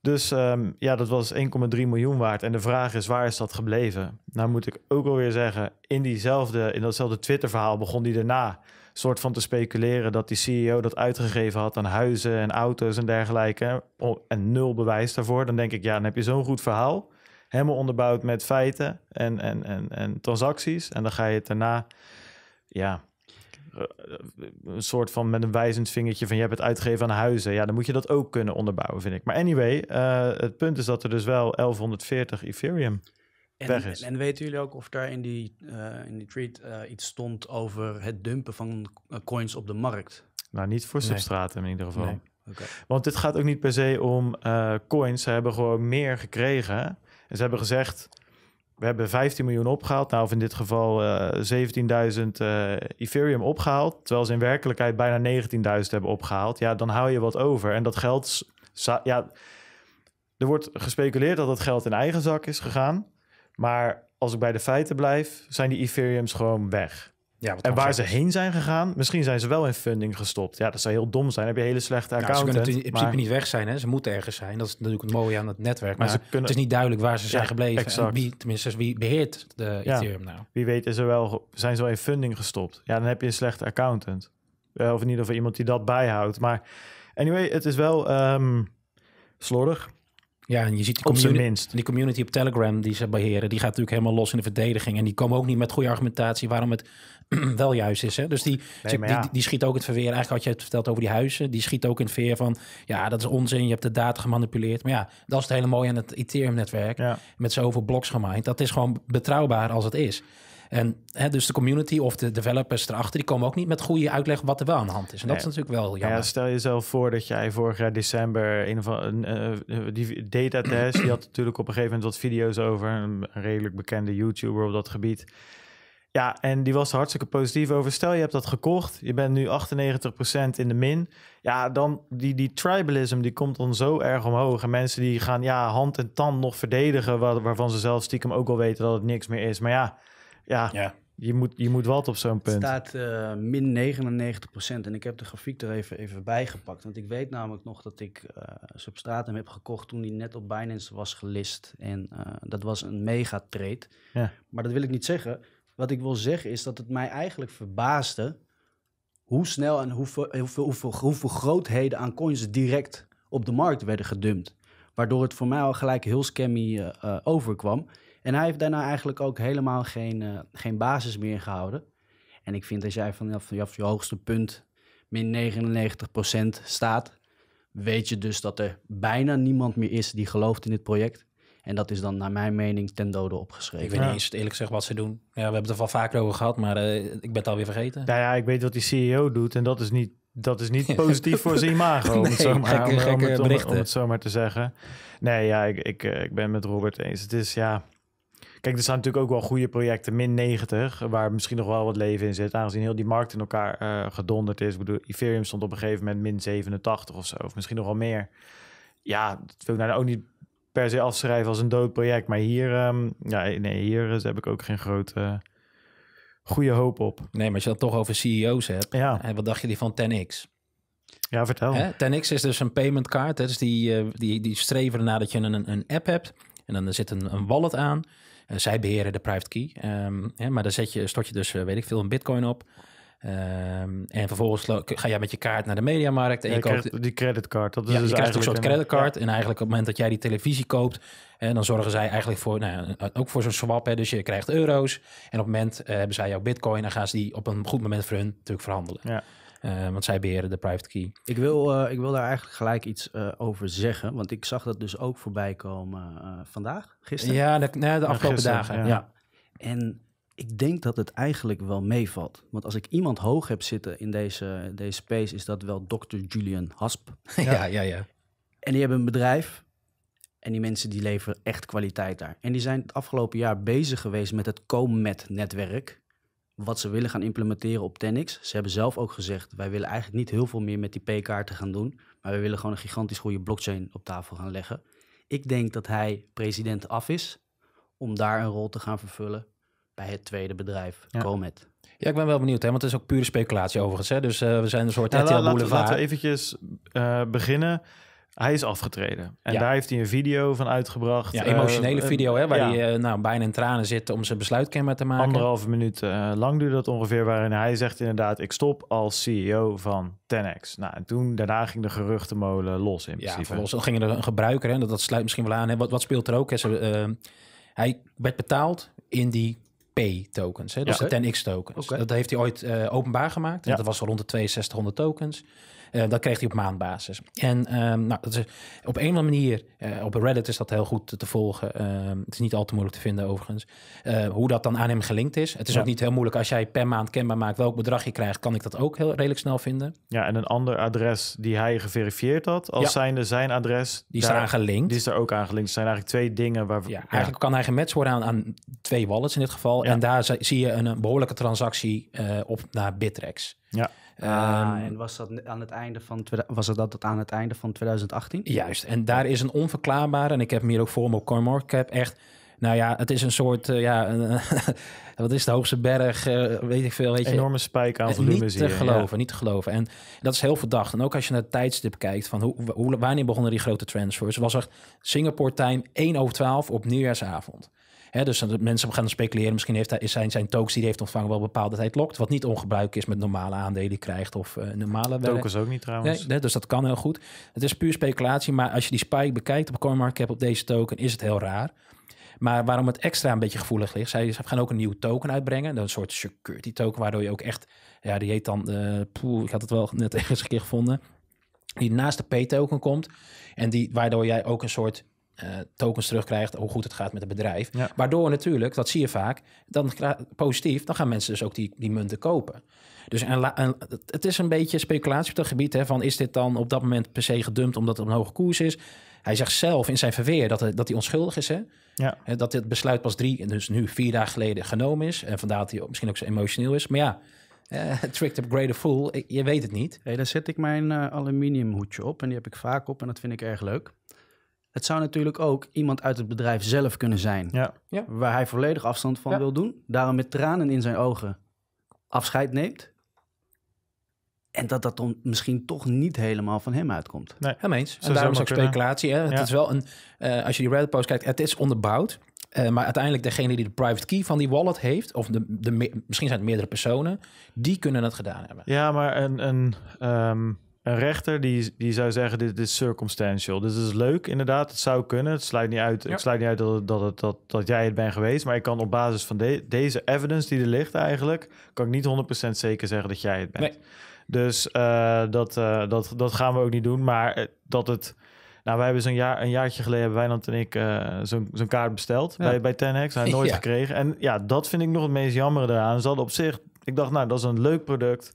Dus ehm, ja, dat was 1,3 miljoen waard. En de vraag is, waar is dat gebleven? Nou moet ik ook alweer zeggen, in, diezelfde, in datzelfde Twitter-verhaal begon die daarna soort van te speculeren dat die CEO dat uitgegeven had aan huizen en auto's en dergelijke. En nul bewijs daarvoor. Dan denk ik, ja, dan heb je zo'n goed verhaal. Helemaal onderbouwd met feiten en, en, en, en transacties. En dan ga je het daarna, ja, eh, een soort van met een wijzend vingertje van je hebt het uitgegeven aan huizen. Ja, dan moet je dat ook kunnen onderbouwen, vind ik. Maar anyway, eh, het punt is dat er dus wel 1140 Ethereum en, weten jullie ook of daar in die, uh, in die tweet eh, iets stond over het dumpen van eh, coins op de markt? Nou, niet voor substraten in ieder geval. Want dit gaat ook niet per se om coins. Ze hebben gewoon meer gekregen. En ze hebben gezegd, we hebben 15 miljoen opgehaald. Nou, of in dit geval uh, 17.000 Ethereum opgehaald. Terwijl ze in werkelijkheid bijna 19.000 hebben opgehaald. Ja, dan hou je wat over. En dat geld... Ja, er wordt gespeculeerd dat dat geld in eigen zak is gegaan. Maar als ik bij de feiten blijf, zijn die Ethereums gewoon weg. Ja, en waar ze heen zijn gegaan, misschien zijn ze wel in funding gestopt. Ja, dat zou heel dom zijn. heb je hele slechte accounten. ze kunnen in principe niet weg zijn. Hè? Ze moeten ergens zijn. Dat is natuurlijk het mooie aan het netwerk. Maar, het is niet duidelijk waar ze zijn gebleven. wie, tenminste, wie beheert de Ethereum nou? Wie weet is wel, zijn ze wel in funding gestopt. Ja, dan heb je een slechte accountant. Eh, of in ieder geval iemand die dat bijhoudt. Maar anyway, het is wel ehm, slordig. Ja, en je ziet die community, die community op Telegram die ze beheren, die gaat natuurlijk helemaal los in de verdediging. En die komen ook niet met goede argumentatie waarom het (clears throat) wel juist is. Hè? Dus die, die, die, schiet ook het verweer. Eigenlijk had je het verteld over die huizen. Die schiet ook in het veer van, ja, dat is onzin. Je hebt de data gemanipuleerd. Maar ja, dat is het hele mooie aan het Ethereum-netwerk. Met zoveel bloks gemaaid. Dat is gewoon betrouwbaar als het is. En hè, dus de community of de developers erachter, die komen ook niet met goede uitleg wat er wel aan de hand is. En dat is natuurlijk wel jammer. Ja, stel jezelf voor dat jij vorig jaar december een van uh, eh, die data test, die had natuurlijk op een gegeven moment wat video's over een redelijk bekende YouTuber op dat gebied. Ja, en die was hartstikke positief over. Stel, je hebt dat gekocht. Je bent nu 98% in de min. Ja, dan die, die tribalism die komt dan zo erg omhoog. En mensen die gaan ja, hand en tand nog verdedigen... waarvan ze zelf stiekem ook al weten dat het niks meer is. Maar ja, ja, Je, moet, je moet wat op zo'n punt. Het staat eh, min 99%. En ik heb de grafiek er even, even bij gepakt. Want ik weet namelijk nog dat ik eh, Substratum heb gekocht toen die net op Binance was gelist. En eh, dat was een mega trade. Ja. Maar dat wil ik niet zeggen. Wat ik wil zeggen is dat het mij eigenlijk verbaasde hoe snel en hoeveel, hoeveel, hoeveel, hoeveel grootheden aan coins direct op de markt werden gedumpt. Waardoor het voor mij al gelijk heel scammy overkwam. En hij heeft daarna eigenlijk ook helemaal geen, eh, geen basis meer gehouden. En ik vind als jij vanaf je hoogste punt min 99% staat, weet je dus dat er bijna niemand meer is die gelooft in dit project. En dat is dan naar mijn mening ten dode opgeschreven. Ik weet niet eens eerlijk gezegd wat ze doen. Ja, we hebben het er wel vaker over gehad, maar eh, ik ben het alweer vergeten. Nou ja, ik weet wat die CEO doet en dat is niet, dat is niet (laughs) positief voor zijn imago. Nee, om, het zo gekke, om, gekke om, om, het te zeggen. Nee, ja, ik, ik, eh, ik ben met Robert eens. Het is ja Kijk, er zijn natuurlijk ook wel goede projecten, min 90, waar misschien nog wel wat leven in zit. Aangezien heel die markt in elkaar eh, gedonderd is. Ik bedoel, Ethereum stond op een gegeven moment min 87 of zo, of misschien nog wel meer. Ja, dat wil ik nou ook niet per se afschrijven als een dood project. Maar hier, ehm, ja, nee, hier eh, heb ik ook geen grote goede hoop op. Nee, maar als je dat toch over CEO's hebt. Ja. En wat dacht je die van TenX? x Ja, vertel. Hè? x is dus een paymentkaart. dus die, eh, die, die streven ernaar dat je een, een app hebt. En dan er zit een, een wallet aan. Eh, zij beheren de private key. Ehm, hè, maar dan zet je, stort je dus, eh, weet ik veel, een bitcoin op. Ehm, en vervolgens ga jij met je kaart naar de mediamarkt. En je koopt... Die creditcard. Dat is ja, dus je krijgt een soort creditcard. En eigenlijk op het moment dat jij die televisie koopt... En dan zorgen zij eigenlijk voor, nou, eh, ook voor zo'n swap. Hè, dus je krijgt euro's. En op het moment hebben zij jouw bitcoin... en gaan ze die op een goed moment voor hun natuurlijk verhandelen. Ja. Eh, want zij beheren de private key. Ik wil, eh, ik wil daar eigenlijk gelijk iets eh, over zeggen. Want ik zag dat dus ook voorbij komen vandaag, gisteren. Ja, de, nou de afgelopen dagen. Ja. En ik denk dat het eigenlijk wel meevalt. Want als ik iemand hoog heb zitten in deze, deze space, is dat wel Dr. Julian Hasp. ja, ja, ja. ja. En die hebben een bedrijf. En die mensen die leveren echt kwaliteit daar. En die zijn het afgelopen jaar bezig geweest met het COMET-netwerk wat ze willen gaan implementeren op Tenix. Ze hebben zelf ook gezegd, wij willen eigenlijk niet heel veel meer met die P-kaarten gaan doen. Maar we willen gewoon een gigantisch goede blockchain op tafel gaan leggen. Ik denk dat hij president af is om daar een rol te gaan vervullen bij het tweede bedrijf, ja. Comet. Ja, ik ben wel benieuwd, hè, want het is ook pure speculatie overigens. Hè? Dus eh, we zijn een soort ja, nou, Laten we even eh, beginnen hij is afgetreden. En daar heeft hij een video van uitgebracht. Ja, eh, emotionele video, hè, waar hij eh, nou, bijna in tranen zit om zijn besluit kenbaar te maken. Anderhalve minuut eh, lang duurde dat ongeveer, waarin hij zegt inderdaad, ik stop als CEO van Tenex. Nou, en toen, daarna ging de geruchtenmolen los in principe. Ja, los. Dan ging er een gebruiker, hè, dat, dat sluit misschien wel aan. Wat, speelt er ook? Hè? hij werd betaald in die P-tokens, dus de 10X-tokens. Dat heeft hij ooit openbaar gemaakt. Dat was rond de 6200 tokens. Eh, dat kreeg hij op maandbasis. En ehm, nou, dat is, eh, op een of andere manier, eh, op Reddit is dat heel goed te volgen. Ehm, het is niet al te moeilijk te vinden overigens. hoe dat dan aan hem gelinkt is. Het is ook niet heel moeilijk als jij per maand kenbaar maakt welk bedrag je krijgt, kan ik dat ook heel redelijk snel vinden. Ja, en een ander adres die hij geverifieerd had, als zijnde zijn adres. Die is daar, Die is er ook aan gelinkt. Het zijn eigenlijk twee dingen waar... Ja, eigenlijk kan hij gematcht worden aan, aan twee wallets in dit geval. En daar zie je een, een behoorlijke transactie op naar Bittrex. Ja. Ja, ah, ehm, en was dat aan het einde van was dat, dat aan het einde van 2018? Juist, en daar is een onverklaarbare, en ik heb hem hier ook voor me op CoinMarketCap, echt... Nou ja, het is een soort, eh, ja, (laughs) wat is de hoogste berg, eh, weet ik veel. Weet je, Enorme spijk aan volume Niet te geloven, niet te geloven. En dat is heel verdacht. En ook als je naar het tijdstip kijkt, van hoe, wanneer begonnen die grote transfers? Was er Singapore time 1 over 12 op nieuwjaarsavond. Hè, dus mensen gaan speculeren, misschien heeft hij, zijn, zijn tokens die hij heeft ontvangen wel bepaalde tijd lokt. Wat niet ongebruikelijk is met normale aandelen krijgt of uh, normale Tokens ook niet trouwens. Nee, dus dat kan heel goed. Het is puur speculatie, maar als je die spike bekijkt op CoinMarketCap op deze token, is het heel raar. Maar waarom het extra een beetje gevoelig ligt, zij gaan ook een nieuwe token uitbrengen. Een soort security token, waardoor je ook echt, ja, die heet dan, uh, poeh, ik had het wel net (laughs) ergens een keer gevonden. Die naast de P-token komt en die, waardoor jij ook een soort eh, tokens terugkrijgt, hoe goed het gaat met het bedrijf. Waardoor natuurlijk, dat zie je vaak, dan positief, dan gaan mensen dus ook die, die munten kopen. Dus het is een beetje speculatie op dat gebied hè, van is dit dan op dat moment per se gedumpt omdat het een hoge koers is. Hij zegt zelf in zijn verweer dat, hij, dat onschuldig is. Hè? Ja. Dat dit besluit pas drie, dus nu vier dagen geleden genomen is. En vandaar dat hij misschien ook zo emotioneel is. Maar ja, uh, (laughs) tricked up greater fool, je weet het niet. Hey, daar zet ik mijn eh, aluminium hoedje op en die heb ik vaak op en dat vind ik erg leuk. Het zou natuurlijk ook iemand uit het bedrijf zelf kunnen zijn. Ja. Waar hij volledig afstand van wil doen. Daarom met tranen in zijn ogen afscheid neemt. En dat dat dan misschien toch niet helemaal van hem uitkomt. Nee, eens. En daarom is ook speculatie. Hè? Het is wel een, eh, als je die Reddit post kijkt, het is onderbouwd. Eh, maar uiteindelijk degene die de private key van die wallet heeft, of de, de, misschien zijn het meerdere personen, die kunnen het gedaan hebben. Ja, maar een, een ehm, een rechter die, die zou zeggen: dit, is circumstantial. Dit dus is leuk, inderdaad. Het zou kunnen. Het sluit niet uit, het sluit niet uit dat, dat, dat, dat jij het bent geweest. Maar ik kan op basis van deze evidence die er ligt, eigenlijk, kan ik niet 100% zeker zeggen dat jij het bent. Dus eh, dat, eh, dat, dat gaan we ook niet doen. Maar eh, dat het. Nou, wij hebben zo'n jaar, een jaartje geleden hebben Wijnand en ik uh, zo'n kaart besteld bij, bij Tenex. Hij nooit gekregen. En ja, dat vind ik nog het meest jammer eraan. Ze hadden op zich, ik dacht, nou, dat is een leuk product.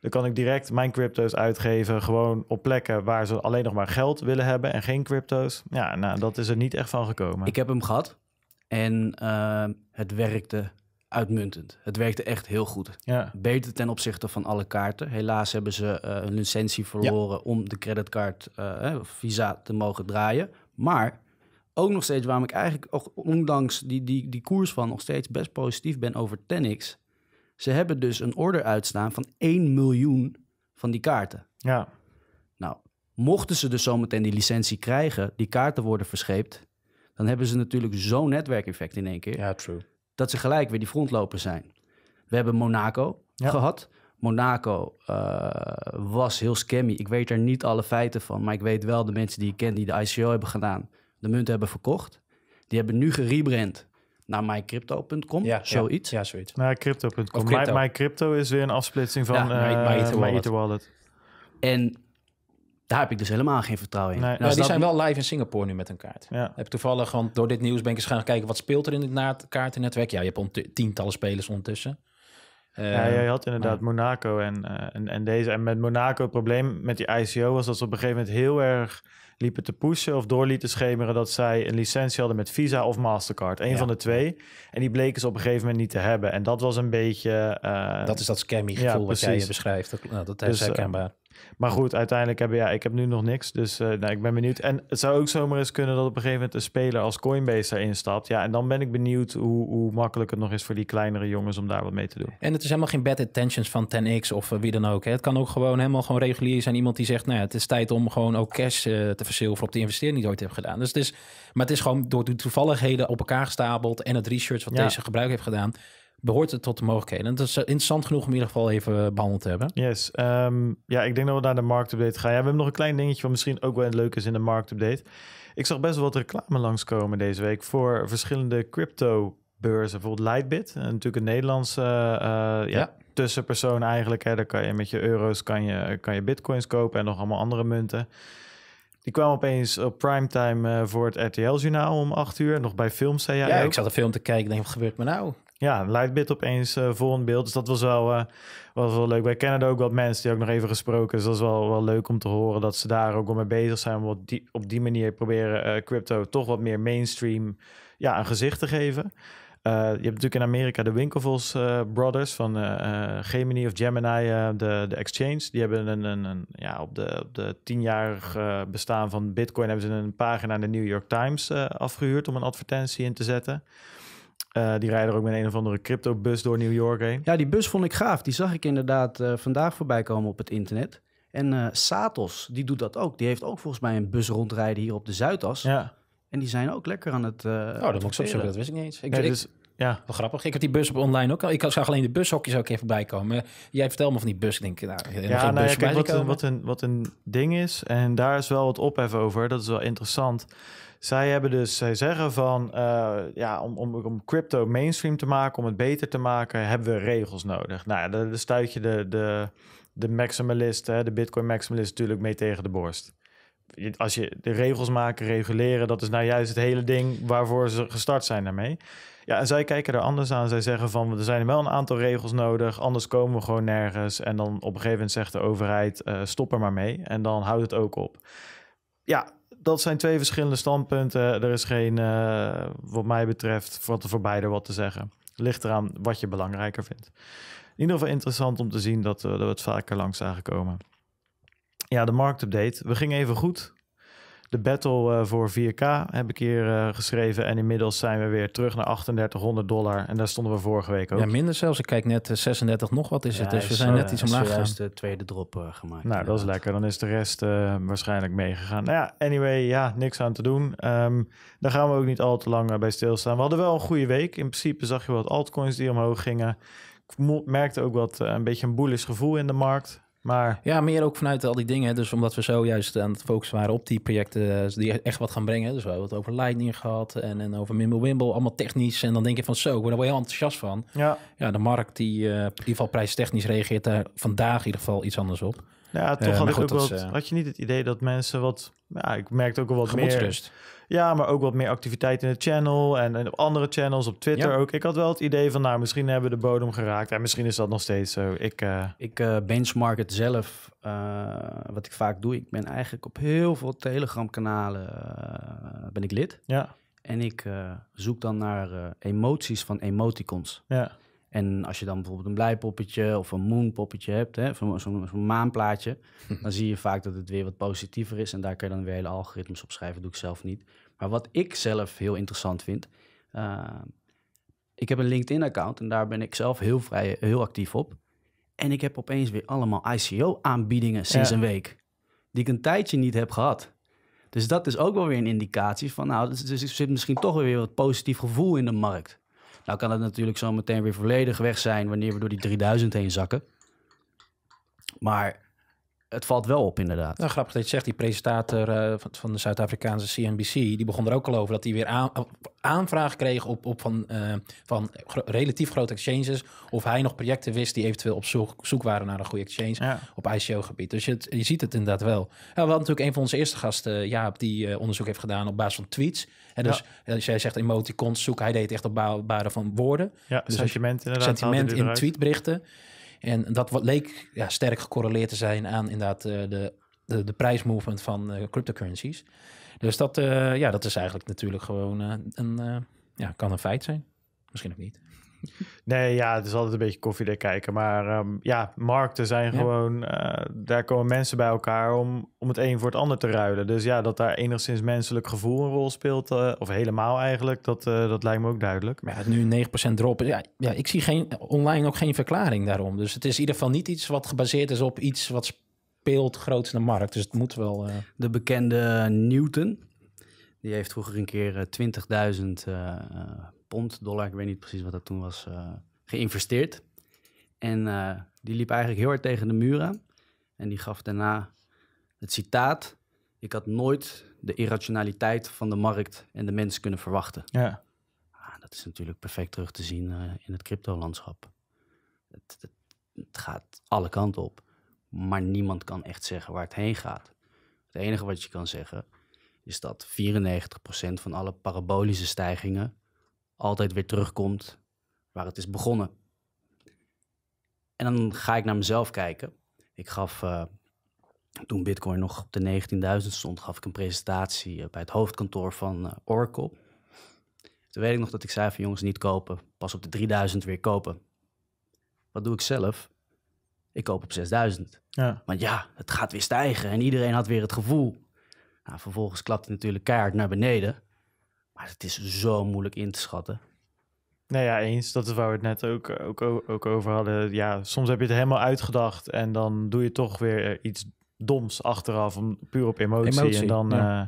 Dan kan ik direct mijn crypto's uitgeven. Gewoon op plekken waar ze alleen nog maar geld willen hebben en geen crypto's. Ja, nou, dat is er niet echt van gekomen. Ik heb hem gehad en eh, het werkte uitmuntend. Het werkte echt heel goed. Ja. Beter ten opzichte van alle kaarten. Helaas hebben ze uh, een licentie verloren om de creditcard uh, Visa te mogen draaien. Maar ook nog steeds waarom ik eigenlijk, ondanks die, die, die koers van, nog steeds best positief ben over Tenix. Ze hebben dus een order uitstaan van 1 miljoen van die kaarten. Ja. Nou, mochten ze dus zometeen die licentie krijgen, die kaarten worden verscheept, dan hebben ze natuurlijk zo'n netwerkeffect in één keer. Ja, true. Dat ze gelijk weer die frontlopers zijn. We hebben Monaco gehad. Monaco eh, was heel scammy. Ik weet er niet alle feiten van, maar ik weet wel de mensen die ik ken die de ICO hebben gedaan, de munt hebben verkocht. Die hebben nu gerebrand naar mycrypto.com, ja, zoiets. Ja, ja zoiets. Naar crypto.com. Crypto. My, is weer een afsplitsing van ja, My eh, wallet. En daar heb ik dus helemaal geen vertrouwen in. Nee. Nou, nou, die zijn wel live in Singapore nu met een kaart. Heb toevallig, want door dit nieuws ben ik eens gaan kijken... wat speelt er in het na Ja, je hebt tientallen spelers ondertussen. Uh, ja, je had inderdaad Monaco en, eh, en, en deze. En met Monaco het probleem met die ICO was dat ze op een gegeven moment heel erg liepen te pushen of door lieten schemeren dat zij een licentie hadden met Visa of Mastercard. Een van de twee. En die bleken ze op een gegeven moment niet te hebben. En dat was een beetje. Eh, dat is dat scammy gevoel wat jij je beschrijft. Dat, nou, dat is dus, herkenbaar. Eh, maar goed, uiteindelijk heb ja, ik heb nu nog niks. Dus eh, nou, ik ben benieuwd. En het zou ook zomaar eens kunnen dat op een gegeven moment een speler als Coinbase erin stapt. Ja, en dan ben ik benieuwd hoe, hoe makkelijk het nog is voor die kleinere jongens om daar wat mee te doen. En het is helemaal geen bad intentions van 10x of eh, wie dan ook. Hè. Het kan ook gewoon helemaal gewoon regulier zijn. Iemand die zegt, nou het is tijd om gewoon ook cash eh, te verzilveren op de investering die je ooit hebt gedaan. Dus het is, maar het is gewoon door de toevalligheden op elkaar gestapeld en het research wat deze gebruik heeft gedaan, behoort het tot de mogelijkheden. En dat is eh, interessant genoeg om in ieder geval even eh, behandeld te hebben. Yes. Ehm, ja, ik denk dat we naar de marktupdate gaan. Ja, we hebben nog een klein dingetje wat misschien ook wel leuk is in de marktupdate. Ik zag best wel wat reclame langskomen deze week voor verschillende crypto beurzen. Bijvoorbeeld Lightbit, natuurlijk een Nederlandse eh, tussenpersoon eigenlijk. Hè. Daar kan je met je euro's kan je, kan je bitcoins kopen en nog allemaal andere munten. Die kwam opeens op primetime uh, voor het RTL-journaal om acht uur. Nog bij film zei jij Ja, ik zat een film te kijken. denk, wat gebeurt me nou? ja, Lightbit opeens uh, eh, voor een beeld. Dus dat was wel, eh, was wel leuk. Wij kennen er ook wat mensen die ook nog even gesproken. Dus dat is wel, wel leuk om te horen dat ze daar ook al mee bezig zijn. Om op die manier proberen eh, crypto toch wat meer mainstream ja, een gezicht te geven. je hebt natuurlijk in Amerika de Winklevoss Brothers van Gemini of Gemini, de, de exchange. Die hebben een, een, een ja, op de, op de tienjarig bestaan van Bitcoin hebben ze een pagina in de New York Times afgehuurd om een advertentie in te zetten. Eh, die rijden er ook met een of andere cryptobus door New York heen. Ja, die bus vond ik gaaf. Die zag ik inderdaad eh, vandaag voorbij komen op het internet. En eh, Satos, die doet dat ook. Die heeft ook volgens mij een bus rondrijden hier op de Zuidas. Ja. En die zijn ook lekker aan het... oh, dat moet ik zo dat wist ik niet eens. Ik, ja, dus, ja. Wel grappig. Ik had die bus op online ook al. Ik zag alleen de bushokjes ook even komen. Jij vertel me van die bus. Ik denk, nou, daar. ja, nou kijk, wat, een, wat, een, wat een ding is. En daar is wel wat ophef over. Dat is wel interessant. Zij hebben dus, zij zeggen van, eh, ja, om, om, om, crypto mainstream te maken, om het beter te maken, hebben we regels nodig. Nou, ja, daar stuit je de, de, de maximalist, de bitcoin maximalist natuurlijk mee tegen de borst. Als je de regels maken, reguleren, dat is nou juist het hele ding waarvoor ze gestart zijn daarmee. Ja, en zij kijken er anders aan. Zij zeggen van, er zijn wel een aantal regels nodig, anders komen we gewoon nergens. En dan op een gegeven moment zegt de overheid, eh, stop er maar mee. En dan houdt het ook op. Ja, dat zijn twee verschillende standpunten. Er is geen, eh, wat mij betreft, wat er voor beide wat te zeggen. Ligt eraan wat je belangrijker vindt. In ieder geval interessant om te zien dat, eh, dat we het vaker langs zagen komen. Ja, de marktupdate. We gingen even goed de battle eh, voor 4K heb ik hier eh, geschreven. En inmiddels zijn we weer terug naar 3800 dollar. En daar stonden we vorige week ook. Ja, minder zelfs. Ik kijk net 36 eh, nog wat is het. Dus we zijn net iets omlaag gegaan. de tweede drop gemaakt. Nou, dat is lekker. Dan is de rest waarschijnlijk meegegaan. Nou ja, anyway, ja, niks aan te doen. Um, daar gaan we ook niet al te lang bij stilstaan. We hadden wel een goede week. In principe zag je wat altcoins die omhoog gingen. Ik merkte ook wat een beetje een bullish gevoel in de markt. Maar... Ja, meer ook vanuit al die dingen. Dus omdat we zojuist aan het focussen waren op die projecten eh, die e-, echt wat gaan brengen. Dus we hebben het over Lightning gehad en, en over Wimble. allemaal technisch. En dan denk je van zo, ik word wel heel enthousiast van. Ja, ja de markt die eh, in ieder geval prijstechnisch reageert daar vandaag in ieder geval iets anders op. Ja, toch eh, had ik ook Had je niet het idee dat mensen wat... Ja, ik merkte ook wel wat meer... Ja, maar ook wat meer activiteit in het channel en, en op andere channels, op Twitter ook. Ik had wel het idee van, nou, misschien hebben we de bodem geraakt. En misschien is dat nog steeds zo. Ik, eh, ik eh, benchmark het zelf, eh, wat ik vaak doe. Ik ben eigenlijk op heel veel Telegram-kanalen ben ik lid. Ja. En ik zoek dan naar emoties van emoticons. Ja. En als je dan bijvoorbeeld een blij poppetje of een moon poppetje hebt, zo'n zo maanplaatje, mhm. dan zie je vaak dat het weer wat positiever is. En daar kan je dan weer hele algoritmes op schrijven, doe ik zelf niet. Maar wat ik zelf heel interessant vind, eh, ik heb een LinkedIn-account en daar ben ik zelf heel, vrij, heel actief op. En ik heb opeens weer allemaal ICO-aanbiedingen sinds een week, die ik een tijdje niet heb gehad. Dus dat is ook wel weer een indicatie van, nou, dus, dus er zit misschien toch weer wat positief gevoel in de markt. Nou kan het natuurlijk zo meteen weer volledig weg zijn wanneer we door die 3000 heen zakken. Maar het valt wel op, inderdaad. Nou, grappig dat je zegt, die presentator eh, van, de Zuid-Afrikaanse CNBC, die begon er ook al over dat hij weer aan, aanvraag kreeg op, op van, eh, van relatief grote exchanges. Of hij nog projecten wist die eventueel op zoek, zoek waren naar een goede exchange op ICO-gebied. Dus je, je ziet het inderdaad wel. Ja, we hadden natuurlijk een van onze eerste gasten, eh, Jaap, die onderzoek heeft gedaan op basis van tweets. En dus ja. als dus jij zegt emoticons zoeken, hij deed echt op basis van woorden. Ja, dus sentiment inderdaad. Sentiment in tweetberichten. En dat wat leek ja, sterk gecorreleerd te zijn aan inderdaad eh, de, de, de prijsmovement van eh, cryptocurrencies. Dus dat, eh, ja, dat is eigenlijk natuurlijk gewoon een, ja, kan een feit zijn. Misschien ook niet. Nee, ja, het is altijd een beetje koffiedik kijken. Maar ehm, ja, markten zijn gewoon... Eh, daar komen mensen bij elkaar om, om het een voor het ander te ruilen. Dus ja, dat daar enigszins menselijk gevoel een rol speelt... Eh, of helemaal eigenlijk, dat, eh, dat lijkt me ook duidelijk. Maar ja, nu 9% drop. Ja, ja, ik zie geen, online ook geen verklaring daarom. Dus het is in ieder geval niet iets wat gebaseerd is op iets... wat speelt groots markt. Dus het moet wel... De bekende Newton... Die heeft vroeger een keer 20.000 pond, dollar, ik weet niet precies wat dat toen was, eh, geïnvesteerd. En eh, die liep eigenlijk heel hard tegen de muren. En die gaf daarna het citaat: Ik had nooit de irrationaliteit van de markt en de mens kunnen verwachten. Ja. Ah, dat is natuurlijk perfect terug te zien eh, in het cryptolandschap. Het, het, het gaat alle kanten op, maar niemand kan echt zeggen waar het heen gaat. Het enige wat je kan zeggen is dat 94% van alle parabolische stijgingen altijd weer terugkomt waar het is begonnen. En dan ga ik naar mezelf kijken. Ik gaf eh, toen Bitcoin nog op de 19.000 stond, gaf ik een presentatie eh, bij het hoofdkantoor van eh, Oracle. Toen weet ik nog dat ik zei van jongens niet kopen, pas op de 3.000 weer kopen. Wat doe ik zelf? Ik koop op 6.000. Ja. Want ja, het gaat weer stijgen en iedereen had weer het gevoel. Nou, vervolgens klapt hij natuurlijk keihard naar beneden. Maar het is zo moeilijk in te schatten. Nou ja, eens. Dat is waar we het net ook, eh, ook, ook over hadden. Ja, soms heb je het helemaal uitgedacht en dan doe je toch weer eh, iets doms achteraf, om, puur op emotie. emotie en dan, eh,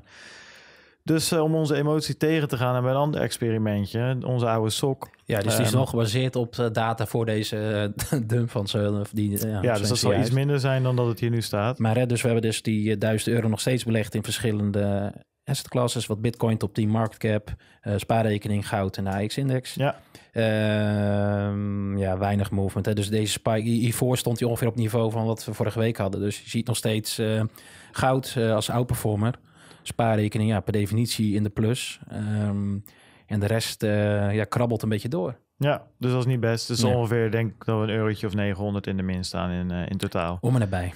dus om onze emotie tegen te gaan hebben we een ander experimentje, onze oude sok. Ja, dus die is nog gebaseerd op data voor deze uh, (laughs) dump van Zeulen. Die, ja, ja dus dat zal iets minder zijn dan dat het hier nu staat. Maar dus we hebben dus die 1000 euro nog steeds belegd in verschillende asset classes, wat Bitcoin top 10 market cap, eh, spaarrekening, goud en de AX-index. Ja. Ehm, ja, weinig movement. Hè. Dus deze spike, hiervoor stond hij ongeveer op niveau van wat we vorige week hadden. Dus je ziet nog steeds eh, goud eh, als outperformer. Spaarrekening, ja, per definitie in de plus. Ehm, en de rest ja, krabbelt een beetje door. Ja, dus dat is niet best. Dus ongeveer denk ik dat we een eurotje of 900 in de min staan in, in totaal. Om en nabij.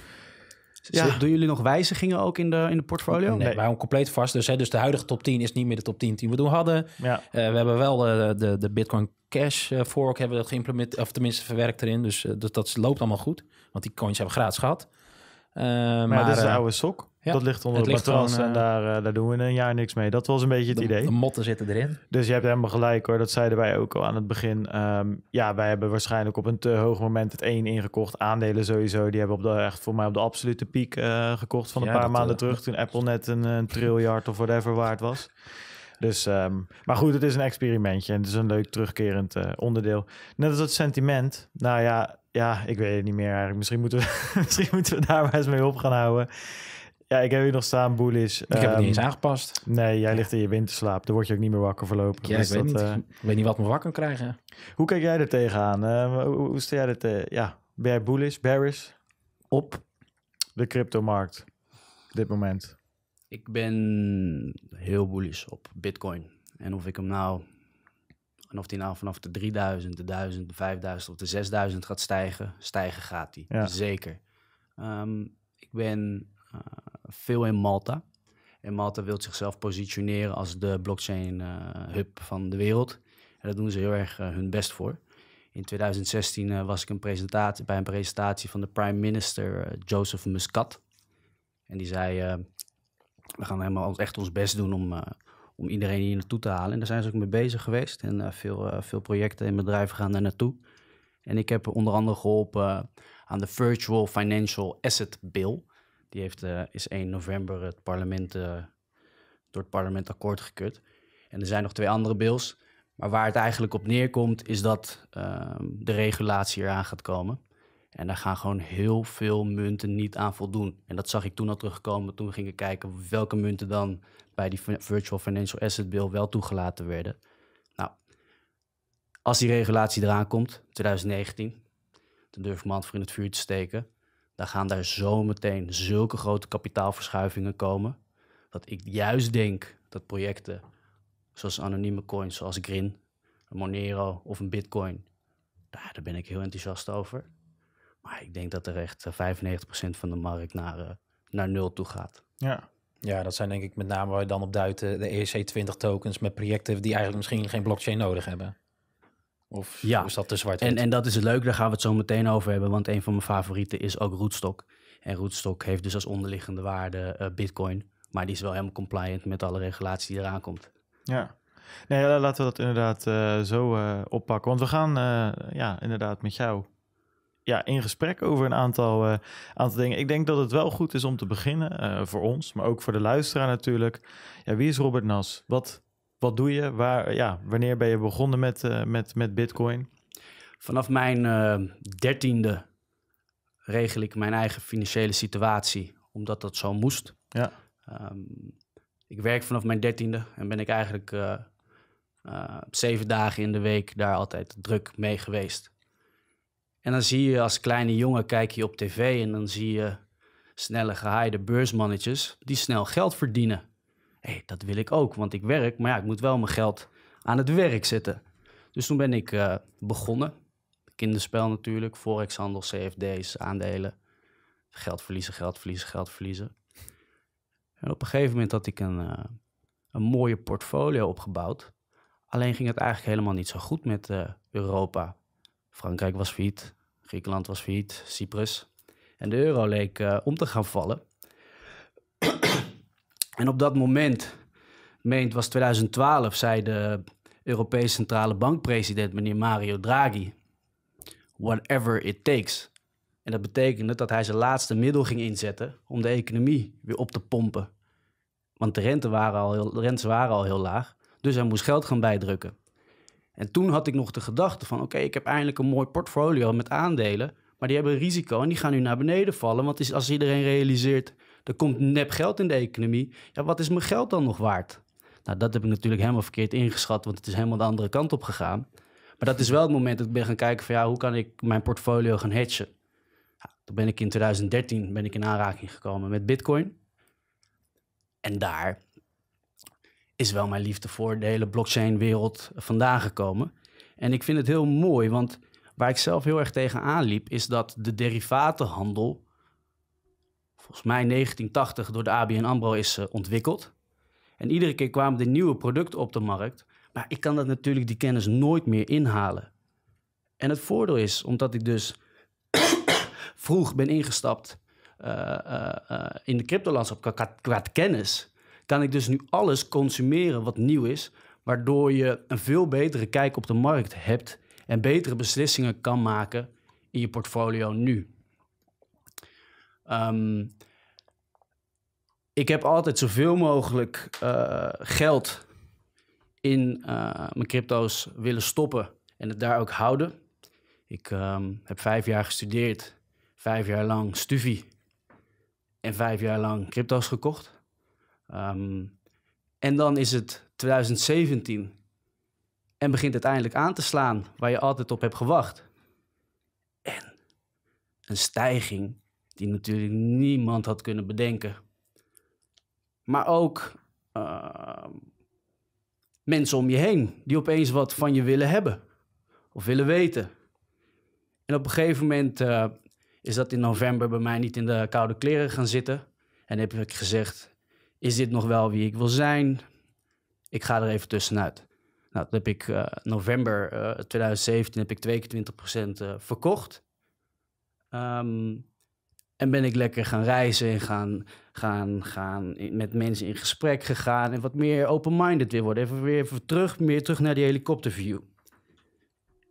Doen jullie nog wijzigingen ook in de, in de portfolio? Nee, nee. wij houden compleet vast. Dus, hè, dus de huidige top 10 is niet meer de top 10 die we toen hadden. Ja. Eh, we hebben wel de, de Bitcoin Cash eh, fork hebben we geïmplementeerd, of tenminste verwerkt erin. Dus, eh, dat dat loopt allemaal goed, want die coins hebben we gratis gehad. maar, maar is een oude sok. Dat ligt onder de matras en eh, daar, eh, daar doen we in een jaar niks mee. Dat was een beetje het idee. De motten zitten erin. Dus je hebt helemaal gelijk hoor. Dat zeiden wij ook al aan het begin. Ehm, ja, wij hebben waarschijnlijk op een te hoog moment het één ingekocht. Aandelen sowieso. Die hebben op de, echt voor mij op de absolute piek eh, gekocht van een paar maanden terug. Toen Apple net een, triljard of whatever waard was. Dus, ehm, maar goed, het is een experimentje en het is een leuk terugkerend onderdeel. Net als het sentiment. Nou ja, ja, ik weet het niet meer eigenlijk. Misschien moeten we, (laughs) misschien moeten we daar maar eens mee op gaan houden. Ja, ik heb hier nog staan, is. Ik heb het niet eens ehm, aangepast. Nee, jij ligt in je winterslaap. Daar word je ook niet meer wakker voor lopen dus eh, ik, weet niet. weet niet wat me wakker krijgen. Hoe kijk jij er tegenaan? Ehm, hoe, hoe sta jij er Ja, ben jij bullish, bearish? Op de cryptomarkt dit moment? Ik ben heel bullish op Bitcoin. En of ik hem nou, en of die nou vanaf de 3000, de 1000, de 5000 of de 6000 gaat stijgen, stijgen gaat die. Zeker. Ehm, ik ben eh, veel in Malta. En Malta wil zichzelf positioneren als de blockchain eh, hub van de wereld. En daar doen ze heel erg eh, hun best voor. In 2016 eh, was ik een presentatie, bij een presentatie van de prime minister Joseph Muscat. En die zei, we gaan helemaal echt ons best doen om, om iedereen hier naartoe te halen. En daar zijn ze ook mee bezig geweest. En veel, veel projecten en bedrijven gaan daar naartoe. En ik heb onder andere geholpen aan de Virtual Financial Asset Bill. Die heeft, eh, is 1 november het parlement, eh, door het parlement akkoord gekut. En er zijn nog twee andere bills. Maar waar het eigenlijk op neerkomt, is dat ehm, de regulatie eraan gaat komen. En daar gaan gewoon heel veel munten niet aan voldoen. En dat zag ik toen al terugkomen. Toen we gingen kijken welke munten dan bij die Virtual Financial Asset Bill wel toegelaten werden. Nou, als die regulatie eraan komt, 2019, dan durf ik mijn hand voor in het vuur te steken dan gaan daar zometeen zulke grote kapitaalverschuivingen komen. Dat ik juist denk dat projecten zoals anonieme coins, zoals Grin, Monero of een Bitcoin, daar, ben ik heel enthousiast over. Maar ik denk dat er echt 95% eh, van de markt naar, eh, naar nul toe gaat. Ja. ja, dat zijn denk ik met name waar je dan op duidt eh, de ERC20 tokens met projecten die eigenlijk misschien geen blockchain nodig hebben. Of ja. is dat te zwart? En, en dat is het leuk, daar gaan we het zo meteen over hebben. Want een van mijn favorieten is ook Rootstock. En Rootstock heeft dus als onderliggende waarde eh, Bitcoin. Maar die is wel helemaal compliant met alle regulaties die eraan komt. Ja. Nee, laten we dat inderdaad eh, zo eh, oppakken. Want we gaan ja, inderdaad met jou ja, in gesprek over een aantal, aantal dingen. Ik denk dat het wel goed is om te beginnen voor ons, maar ook voor de luisteraar natuurlijk. Ja, wie is Robert Nas? Wat wat doe je? Waar, ja, wanneer ben je begonnen met, eh, met, met Bitcoin? Vanaf mijn eh, dertiende regel ik mijn eigen financiële situatie, omdat dat zo moest. Ja. Ehm, ik werk vanaf mijn dertiende en ben ik eigenlijk eh, zeven dagen in de week daar altijd druk mee geweest. En dan zie je als kleine jongen, kijk je op tv en dan zie je snelle gehaaide beursmannetjes die snel geld verdienen hey, dat wil ik ook, want ik werk, maar ja, ik moet wel mijn geld aan het werk zetten. Dus toen ben ik eh, begonnen. Kinderspel natuurlijk, forexhandel, CFD's, aandelen. Geld verliezen, geld verliezen, geld verliezen. En op een gegeven moment had ik een, eh, een mooie portfolio opgebouwd. Alleen ging het eigenlijk helemaal niet zo goed met eh, Europa. Frankrijk was failliet, Griekenland was failliet, Cyprus. En de euro leek om te gaan vallen. En op dat moment, meent was 2012, zei de Europese Centrale Bank-president, meneer Mario Draghi, whatever it takes. En dat betekende dat hij zijn laatste middel ging inzetten om de economie weer op te pompen. Want de, rente waren al heel, de waren al heel laag, dus hij moest geld gaan bijdrukken. En toen had ik nog de gedachte van, oké, ik heb eindelijk een mooi portfolio met aandelen, maar die hebben risico en die gaan nu naar beneden vallen, want als iedereen realiseert er komt nep geld in de economie. Ja, wat is mijn geld dan nog waard? Nou, dat heb ik natuurlijk helemaal verkeerd ingeschat, want het is helemaal de andere kant op gegaan. Maar dat is wel het moment dat ik ben gaan kijken van ja, hoe kan ik mijn portfolio gaan hatchen. toen ben ik in 2013 ben ik in aanraking gekomen met Bitcoin. En daar is wel mijn liefde voor de hele blockchain-wereld vandaan gekomen. En ik vind het heel mooi, want waar ik zelf heel erg tegen aanliep, is dat de derivatenhandel volgens mij 1980 door de ABN AMRO is eh, ontwikkeld. En iedere keer kwamen er nieuwe producten op de markt. Maar ik kan dat natuurlijk die kennis nooit meer inhalen. En het voordeel is, omdat ik dus (coughs) vroeg ben ingestapt eh, eh, in de cryptolandschap qua, qua kennis, kan ik dus nu alles consumeren wat nieuw is, waardoor je een veel betere kijk op de markt hebt en betere beslissingen kan maken in je portfolio nu. Ehm, ik heb altijd zoveel mogelijk eh, geld in eh, mijn crypto's willen stoppen en het daar ook houden. Ik ehm, heb vijf jaar gestudeerd, vijf jaar lang studie en vijf jaar lang crypto's gekocht. Ehm, en dan is het 2017 en begint uiteindelijk aan te slaan waar je altijd op hebt gewacht. En een stijging die natuurlijk niemand had kunnen bedenken. Maar ook ehm, mensen om je heen die opeens wat van je willen hebben of willen weten. En op een gegeven moment eh, is dat in november bij mij niet in de koude kleren gaan zitten. En heb ik gezegd: Is dit nog wel wie ik wil zijn? Ik ga er even tussenuit. Nou, dat heb ik uh, november 2017 eh, heb ik 22% verkocht. Ehm, en ben ik lekker gaan reizen en gaan, gaan, gaan met mensen in gesprek gegaan. En wat meer open-minded weer worden. Even weer terug, meer terug naar die helikopterview.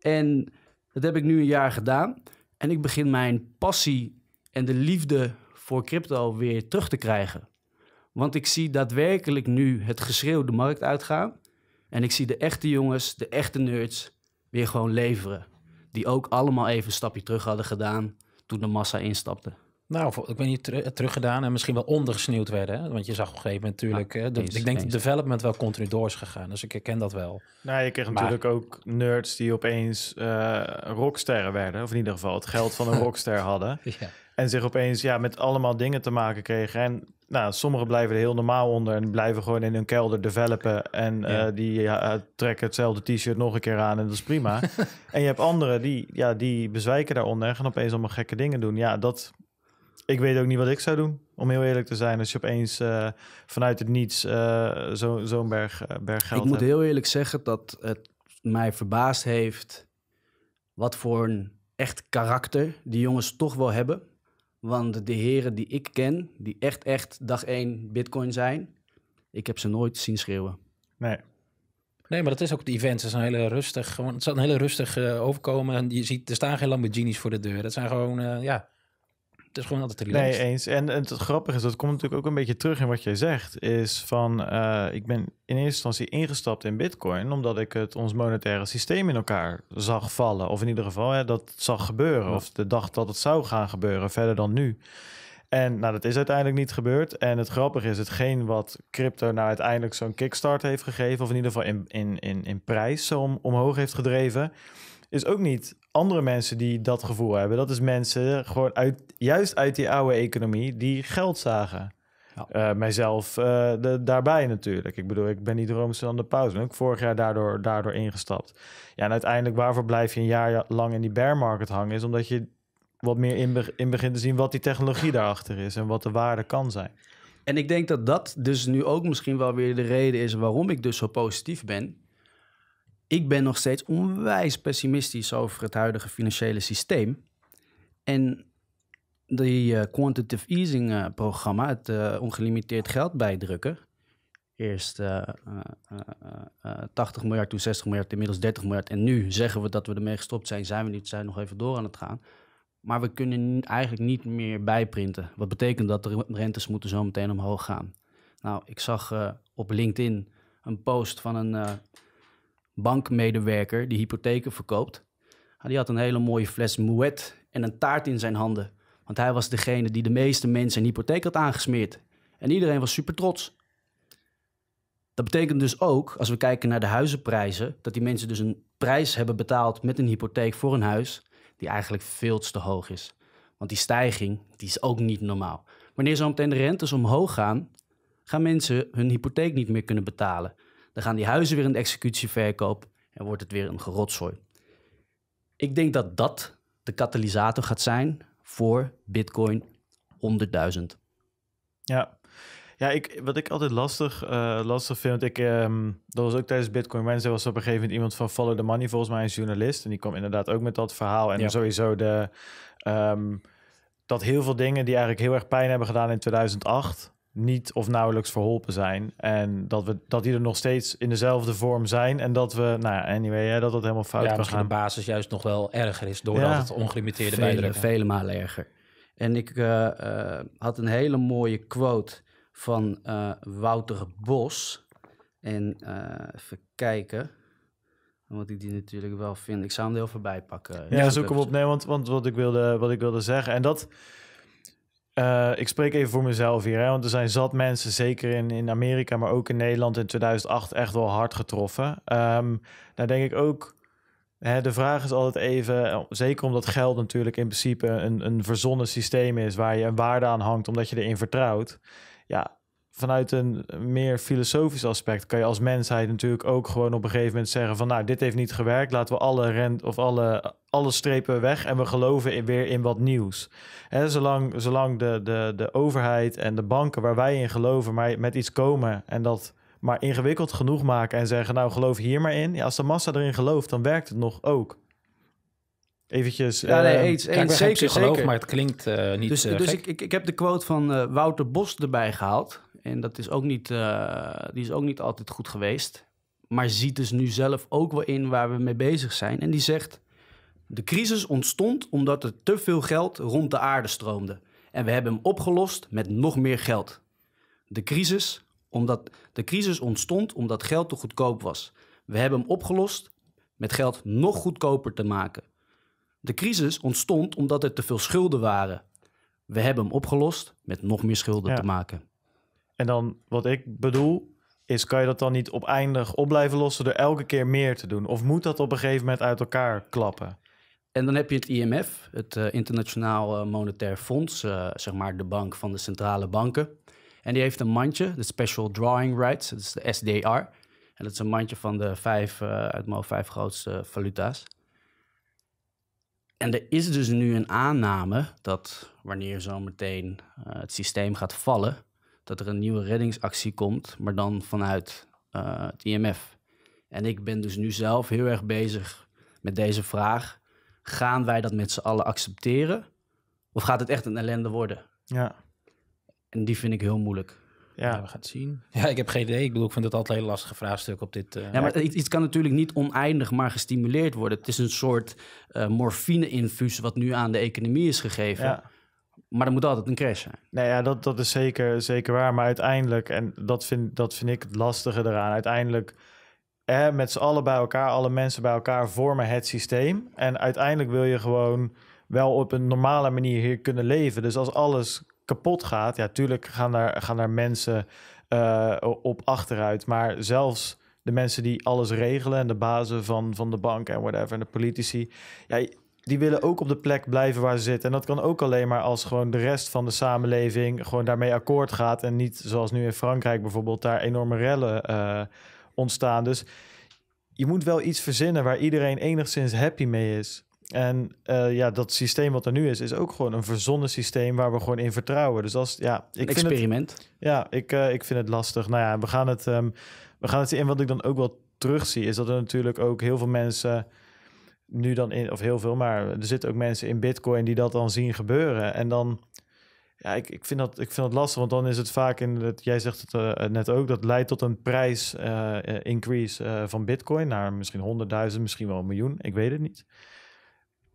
En dat heb ik nu een jaar gedaan. En ik begin mijn passie en de liefde voor crypto weer terug te krijgen. Want ik zie daadwerkelijk nu het geschreeuw de markt uitgaan. En ik zie de echte jongens, de echte nerds weer gewoon leveren. Die ook allemaal even een stapje terug hadden gedaan toen de massa instapte. Nou, ik ben hier teruggedaan en misschien wel ondergesneeuwd werden. Hè? Want je zag op een gegeven moment natuurlijk... Dus ik denk dat de development wel continu door is gegaan. Dus ik herken dat wel. Nou, je kreeg natuurlijk ook nerds die opeens uh, rocksterren werden. Of in ieder geval het geld van een (laughs) rockster hadden. Ja. En zich opeens ja, met allemaal dingen te maken kregen. En nou, sommigen blijven er heel normaal onder en blijven gewoon in hun kelder developen. En eh, die eh, trekken hetzelfde t-shirt nog een keer aan en dat is prima. (laughs) en je hebt anderen die, ja, die bezwijken daaronder en gaan opeens allemaal gekke dingen doen. Ja, dat, ik weet ook niet wat ik zou doen, om heel eerlijk te zijn. Als je opeens eh, vanuit het niets eh, zo'n berg, eh, berg geld Ik moet heel eerlijk zeggen dat het mij verbaasd heeft... wat voor een echt karakter die jongens toch wel hebben. Want de heren die ik ken, die echt, echt dag één bitcoin zijn... ik heb ze nooit zien schreeuwen. Nee, Nee, maar dat is ook het event. Ze zijn een hele rustig, het is een hele rustig overkomen. En je ziet, er staan geen Lamborghinis voor de deur. Dat zijn gewoon, ja, is gewoon altijd relaxed. Nee, eens. En, het grappige is, dat komt natuurlijk ook een beetje terug in wat jij zegt, is van eh, ik ben in eerste instantie ingestapt in bitcoin, omdat ik het ons monetaire systeem in elkaar zag vallen. Of in ieder geval hè, dat zag gebeuren, of de dacht dat het zou gaan gebeuren, verder dan nu. En nou, dat is uiteindelijk niet gebeurd. En het grappige is, hetgeen wat crypto nou uiteindelijk zo'n kickstart heeft gegeven, of in ieder geval in, in, in, in prijs zo om, omhoog heeft gedreven, is ook niet andere mensen die dat gevoel hebben. Dat is mensen gewoon uit, juist uit die oude economie die geld zagen. Ja. Eh, mijzelf eh, de, daarbij natuurlijk. Ik bedoel, ik ben niet roomster dan de pauze. Ben ook vorig jaar daardoor, daardoor ingestapt. Ja, en uiteindelijk waarvoor blijf je een jaar lang in die bear market hangen... is omdat je wat meer in, in begint te zien wat die technologie daarachter is... en wat de waarde kan zijn. En ik denk dat dat dus nu ook misschien wel weer de reden is... waarom ik dus zo positief ben ik ben nog steeds onwijs pessimistisch over het huidige financiële systeem. En die eh, quantitative easing eh, programma, het eh, ongelimiteerd geld bijdrukken. Eerst 80 miljard, toen 60 miljard, inmiddels 30 miljard. En nu zeggen we dat we ermee gestopt zijn, zijn we niet, zijn nog even door aan het gaan. Maar we kunnen eigenlijk niet meer bijprinten. Wat betekent dat de rentes moeten zo meteen omhoog gaan. Nou, ik zag op LinkedIn een post van een bankmedewerker die hypotheken verkoopt. Ah, die had een hele mooie fles mouet en een taart in zijn handen. Want hij was degene die de meeste mensen een hypotheek had aangesmeerd. En iedereen was super trots. Dat betekent dus ook, als we kijken naar de huizenprijzen, dat die mensen dus een prijs hebben betaald met een hypotheek voor een huis, die eigenlijk veel te hoog is. Want die stijging, die is ook niet normaal. Wanneer zo meteen de rentes omhoog gaan, gaan mensen hun hypotheek niet meer kunnen betalen. Dan gaan die huizen weer in de executieverkoop en wordt het weer een gerotzooi. Ik denk dat dat de katalysator gaat zijn voor Bitcoin 100.000. Ja. Ja, ik, wat ik altijd lastig, eh, lastig vind, ik, ehm, dat was ook tijdens Bitcoin Wednesday, was op een gegeven moment iemand van Follow the Money, volgens mij een journalist. En die kwam inderdaad ook met dat verhaal. En sowieso de, ehm, dat heel veel dingen die eigenlijk heel erg pijn hebben gedaan in 2008, niet of nauwelijks verholpen zijn. En dat, we, dat die er nog steeds in dezelfde vorm zijn. En dat we, nou ja, anyway, hè, dat dat helemaal fout ja, kan de basis juist nog wel erger is... doordat het ongelimiteerde vele, bijdrukken. Vele malen erger. En ik eh, eh, had een hele mooie quote van eh, Wouter Bos. En even kijken... Want ik die natuurlijk wel vind. Ik zou hem er heel voorbij pakken. Ja, zoek hem op. Nee, want, want wat, ik wilde, wat ik wilde zeggen. En dat, eh, ik spreek even voor mezelf hier, hè, want er zijn zat mensen, zeker in, in Amerika, maar ook in Nederland in 2008 echt wel hard getroffen. Um, denk ik ook, hè, de vraag is altijd even, eh, zeker omdat geld natuurlijk in principe een, een verzonnen systeem is waar je een waarde aan hangt omdat je erin vertrouwt. Ja, vanuit een meer filosofisch aspect kan je als mensheid natuurlijk ook gewoon op een gegeven moment zeggen van nou dit heeft niet gewerkt, laten we alle rent of alle, alle strepen weg en we geloven in, weer in wat nieuws. En zolang zolang de, de, de overheid en de banken waar wij in geloven maar met iets komen en dat maar ingewikkeld genoeg maken en zeggen nou geloof hier maar in. als de massa erin gelooft dan werkt het nog ook eventjes... Ja, nee, ehm, eens, zeker, zeker. maar het klinkt eh, niet Dus, eh, dus ik, ik, ik, heb de quote van eh, Wouter Bos erbij gehaald. En dat is ook niet, eh, die is ook niet altijd goed geweest. Maar ziet dus nu zelf ook wel in waar we mee bezig zijn. En die zegt: De crisis ontstond omdat er te veel geld rond de aarde stroomde. En we hebben hem opgelost met nog meer geld. De crisis, omdat, de crisis ontstond omdat geld te goedkoop was. We hebben hem opgelost met geld nog goedkoper te maken. De crisis ontstond omdat er te veel schulden waren. We hebben hem opgelost met nog meer schulden te maken. En dan wat ik bedoel, is kan je dat dan niet eindig op blijven lossen door elke keer meer te doen? Of moet dat op een gegeven moment uit elkaar klappen? En dan heb je het IMF, het eh, Internationaal eh, Monetair Fonds, eh, zeg maar de bank van de centrale banken. En die heeft een mandje, de Special Drawing Rights, dat is de SDR. En dat is een mandje van de vijf, uh, uit mijn vijf grootste valuta's. En er is dus nu een aanname dat wanneer zometeen het systeem gaat vallen, dat er een nieuwe reddingsactie komt, maar dan vanuit eh, het IMF. En ik ben dus nu zelf heel erg bezig met deze vraag. Gaan wij dat met z'n allen accepteren? Of gaat het echt een ellende worden? Ja. En die vind ik heel moeilijk. Ja, we gaan het zien. Ja, ik heb geen idee. Ik bedoel, ik vind het altijd een hele lastige vraagstuk op dit... Uh... Ja, maar iets, kan natuurlijk niet oneindig maar gestimuleerd worden. Het is een soort uh, morfine-infuus wat nu aan de economie is gegeven. Ja. Maar er moet altijd een crash zijn. Nou ja, dat, dat is zeker, zeker waar. Maar uiteindelijk, en dat vind, dat vind ik het lastige eraan, uiteindelijk hè, met z'n allen bij elkaar, alle mensen bij elkaar vormen het systeem. En uiteindelijk wil je gewoon wel op een normale manier hier kunnen leven. Dus als alles kapot gaat, ja, tuurlijk gaan daar, gaan daar mensen eh, op achteruit. Maar zelfs de mensen die alles regelen en de bazen van, van de bank en whatever en de politici. Ja, die willen ook op de plek blijven waar ze zitten. En dat kan ook alleen maar als gewoon de rest van de samenleving gewoon daarmee akkoord gaat. En niet zoals nu in Frankrijk bijvoorbeeld, daar enorme rellen eh, ontstaan. Dus je moet wel iets verzinnen waar iedereen enigszins happy mee is. En eh, ja, dat systeem wat er nu is, is ook gewoon een verzonnen systeem waar we gewoon in vertrouwen. Dus als ja, ik experiment. ja, ik, eh, ik vind het lastig. Nou ja, we gaan het, um, we gaan het zien. En wat ik dan ook wel terugzie, is dat er natuurlijk ook heel veel mensen nu dan in, of heel veel, maar er zitten ook mensen in Bitcoin die dat dan zien gebeuren. En dan, ja, ik, ik, vind, dat, ik vind dat lastig, want dan is het vaak in dat, jij zegt het eh, net ook, dat leidt tot een prijs-increase eh, eh, van Bitcoin naar misschien 100.000, misschien wel een miljoen, ik weet het niet.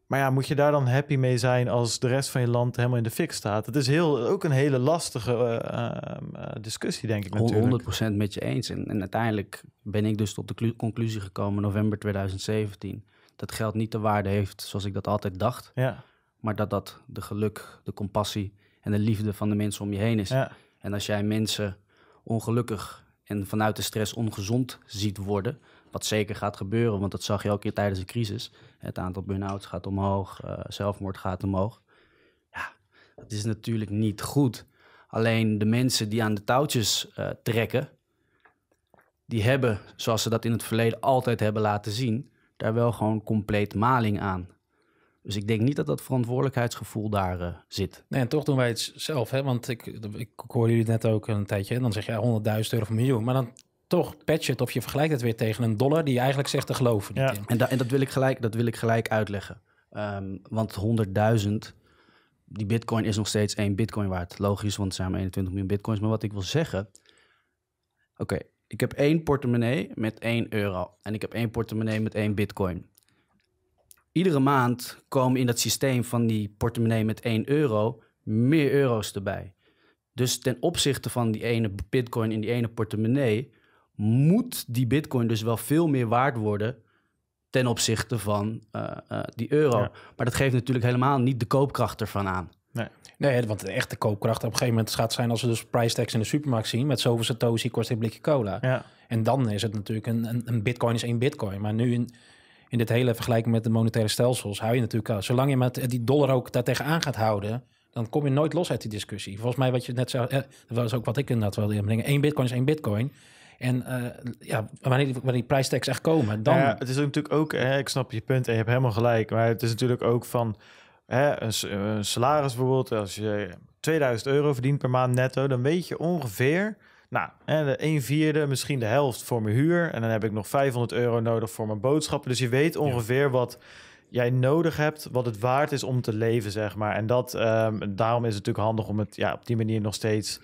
Maar ja, moet je daar dan happy mee zijn als de rest van je land helemaal in de fik staat? Het is heel, ook een hele lastige ehm, discussie, denk ik natuurlijk. 100% met je eens. En, en, uiteindelijk ben ik dus tot de conclusie gekomen november 2017 dat geld niet de waarde heeft zoals ik dat altijd dacht. Ja. Maar dat dat de geluk, de compassie en de liefde van de mensen om je heen is. Ja. En als jij mensen ongelukkig en vanuit de stress ongezond ziet worden, wat zeker gaat gebeuren, want dat zag je ook keer tijdens de crisis. Het aantal burn-outs gaat omhoog, eh, zelfmoord gaat omhoog. Ja, dat is natuurlijk niet goed. Alleen de mensen die aan de touwtjes eh, trekken, die hebben, zoals ze dat in het verleden altijd hebben laten zien, daar wel gewoon compleet maling aan. Dus ik denk niet dat dat verantwoordelijkheidsgevoel daar eh, zit. Nee, en toch doen wij het zelf, hè? want ik, ik hoorde jullie net ook een tijdje... en dan zeg je 100.000 euro of een miljoen, maar dan toch patch het of je vergelijkt het weer tegen een dollar... die je eigenlijk zegt te geloven. Ja. En, en, dat, wil ik gelijk, dat wil ik gelijk uitleggen. Ehm, want 100.000, die bitcoin is nog steeds één bitcoin waard. Logisch, want het zijn maar 21 miljoen bitcoins. Maar wat ik wil zeggen... Oké, ik heb één portemonnee met 1 euro. En ik heb één portemonnee met één bitcoin. Iedere maand komen in dat systeem van die portemonnee met 1 euro meer euro's erbij. Dus ten opzichte van die ene bitcoin in die ene portemonnee, moet die bitcoin dus wel veel meer waard worden ten opzichte van eh, eh, die euro. Maar dat geeft natuurlijk helemaal niet de koopkracht ervan aan. Nee. want de echte koopkracht op een gegeven moment gaat zijn als we dus price in de supermarkt zien met zoveel satoshi kost een blikje cola. Ja. En dan is het natuurlijk een, een, een bitcoin is één bitcoin. Maar nu in, in dit hele vergelijking met de monetaire stelsels hou je natuurlijk, zolang je met die dollar ook daartegen aan gaat houden, dan kom je nooit los uit die discussie. Volgens mij wat je net zei, eh, dat was ook wat ik inderdaad wilde inbrengen. Eén bitcoin is één bitcoin. En eh, ja, wanneer die, wanneer die prijstags echt komen, dan... Ja, het is natuurlijk ook, hè, ik snap je punt en je hebt helemaal gelijk. Maar het is natuurlijk ook van, Hè, een, salaris bijvoorbeeld, als je 2000 euro verdient per maand netto, dan weet je ongeveer, nou, hè, de 1 vierde, misschien de helft voor mijn huur. En dan heb ik nog 500 euro nodig voor mijn boodschappen. Dus je weet ongeveer wat jij nodig hebt, wat het waard is om te leven, zeg maar. En dat, ehm, daarom is het natuurlijk handig om het ja, op die manier nog steeds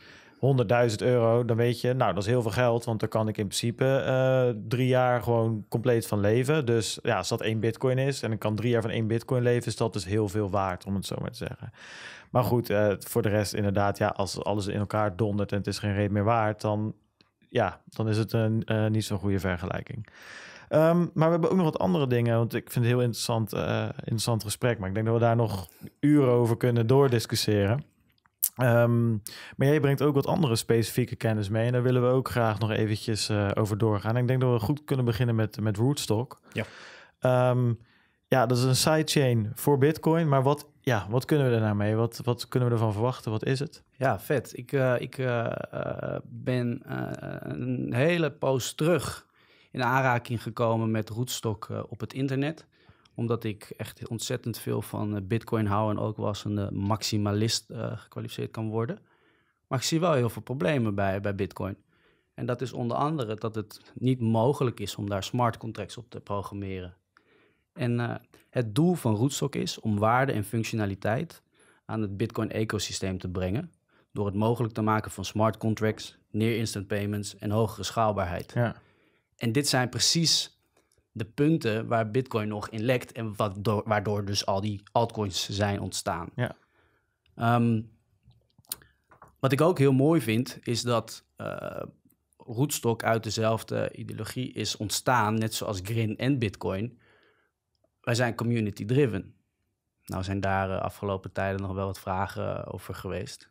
100.000 euro, dan weet je, nou, dat is heel veel geld, want daar kan ik in principe eh, drie jaar gewoon compleet van leven. Dus ja, als dat één bitcoin is en ik kan drie jaar van één bitcoin leven, is dat dus heel veel waard, om het zo maar te zeggen. Maar goed, eh, voor de rest inderdaad, ja, als alles in elkaar dondert en het is geen reet meer waard, dan, ja, dan is het een, eh, niet zo'n goede vergelijking. Ehm, maar we hebben ook nog wat andere dingen, want ik vind het heel interessant, interessant gesprek, maar ik denk dat we daar nog uren over kunnen doordiscussiëren. Ehm, maar jij brengt ook wat andere specifieke kennis mee. En daar willen we ook graag nog eventjes eh, over doorgaan. Ik denk dat we goed kunnen beginnen met, met Rootstock. Ja. Ehm, ja, dat is een sidechain voor Bitcoin. Maar wat, ja, wat kunnen we daar nou mee? Wat, wat kunnen we ervan verwachten? Wat is het? Ja, vet. Ik, eh, ik eh, ben een hele poos terug in aanraking gekomen met Rootstock op het internet omdat ik echt ontzettend veel van eh, Bitcoin hou en ook wel als een eh, maximalist eh, gekwalificeerd kan worden. Maar ik zie wel heel veel problemen bij, bij Bitcoin. En dat is onder andere dat het niet mogelijk is om daar smart contracts op te programmeren. En het doel van Rootstock is om waarde en functionaliteit aan het Bitcoin-ecosysteem te brengen. Door het mogelijk te maken van smart contracts, near instant payments en hogere schaalbaarheid. Ja. En dit zijn precies de punten waar Bitcoin nog in lekt en wat waardoor dus al die altcoins zijn ontstaan. Ja. Ehm, wat ik ook heel mooi vind, is dat uh, eh, Rootstock uit dezelfde ideologie is ontstaan, net zoals Grin en Bitcoin. Wij zijn community-driven. Nou zijn daar de eh, afgelopen tijden nog wel wat vragen eh, over geweest.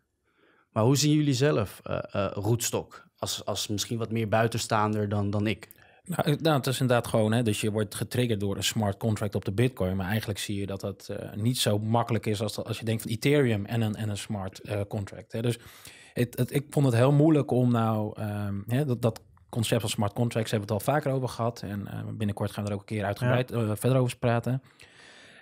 Maar hoe zien jullie zelf uh, Rootstock? Als, als misschien wat meer buitenstaander dan, dan ik. Nou, nou, het is inderdaad gewoon, hè, dus je wordt getriggerd door een smart contract op de Bitcoin. Maar eigenlijk zie je dat dat eh, niet zo makkelijk is als, als je denkt van Ethereum en een, en een smart eh, contract. Hè. Dus het, het, ik vond het heel moeilijk om nou ehm, hè, dat, dat concept van smart contracts hebben we het al vaker over gehad. En eh, binnenkort gaan we er ook een keer uitgebreid verder over praten.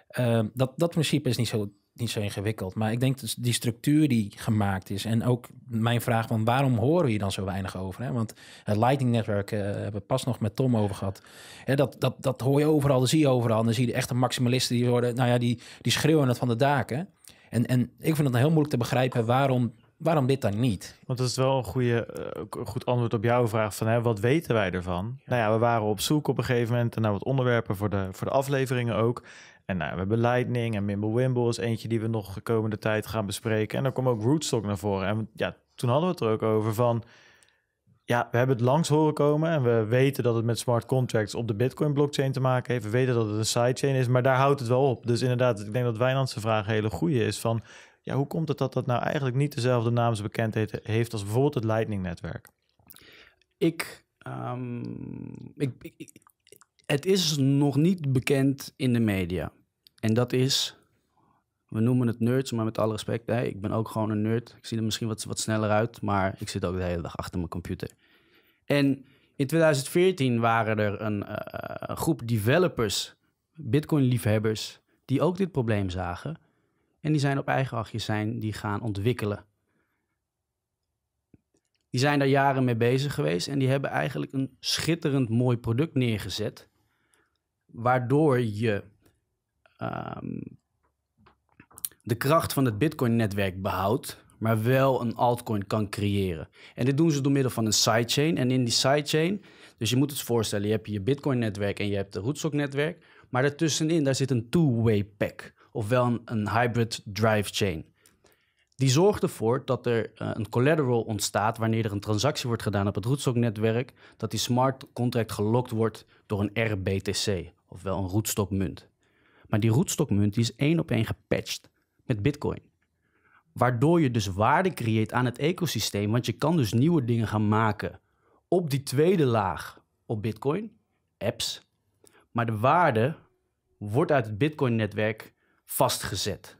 Ehm, dat, dat principe is niet zo niet zo ingewikkeld. Maar ik denk dat die structuur die gemaakt is. En ook mijn vraag van waarom horen we hier dan zo weinig over? Hè? Want het Lightning netwerk, eh, hebben we pas nog met Tom over gehad. Hè, dat, dat, dat hoor je overal, dat zie je overal. dan zie je de echte maximalisten die worden, nou ja, die, die schreeuwen het van de daken. En, en ik vind het heel moeilijk te begrijpen waarom waarom dit dan niet? Want dat is wel een goede, eh, goed antwoord op jouw vraag van hè, wat weten wij ervan? Nou ja, we waren op zoek op een gegeven moment naar wat onderwerpen voor de, voor de afleveringen ook. En nou, we hebben Lightning en Wimble is eentje die we nog de komende tijd gaan bespreken. En dan komt ook Rootstock naar voren. En ja, toen hadden we het er ook over van... Ja, we hebben het langs horen komen en we weten dat het met smart contracts op de Bitcoin blockchain te maken heeft. We weten dat het een sidechain is, maar daar houdt het wel op. Dus inderdaad, ik denk dat Wijnandse vraag een hele goede is van... Ja, hoe komt het dat dat nou eigenlijk niet dezelfde naamsbekendheid heeft als bijvoorbeeld het Lightning-netwerk? Ehm, ik, ik, het is nog niet bekend in de media. En dat is, we noemen het nerds, maar met alle respect, hè, ik ben ook gewoon een nerd. Ik zie er misschien wat, wat sneller uit, maar ik zit ook de hele dag achter mijn computer. En in 2014 waren er een, eh, groep developers, Bitcoin-liefhebbers, die ook dit probleem zagen. En die zijn op eigen achtjes zijn die gaan ontwikkelen. Die zijn daar jaren mee bezig geweest en die hebben eigenlijk een schitterend mooi product neergezet. Waardoor je Ehm, de kracht van het Bitcoin-netwerk behoudt, maar wel een altcoin kan creëren. En dit doen ze door middel van een sidechain. En in die sidechain, dus je moet het voorstellen, je hebt je Bitcoin-netwerk en je hebt het Rootstock-netwerk, maar daartussenin daar zit een two-way pack, ofwel een, een hybrid drive chain. Die zorgt ervoor dat er eh, een collateral ontstaat wanneer er een transactie wordt gedaan op het Roostock-netwerk, dat die smart contract gelokt wordt door een RBTC, ofwel een munt. Maar die rootstockmunt is één op één gepatcht met Bitcoin. Waardoor je dus waarde creëert aan het ecosysteem, want je kan dus nieuwe dingen gaan maken op die tweede laag op Bitcoin, apps. Maar de waarde wordt uit het Bitcoin-netwerk vastgezet.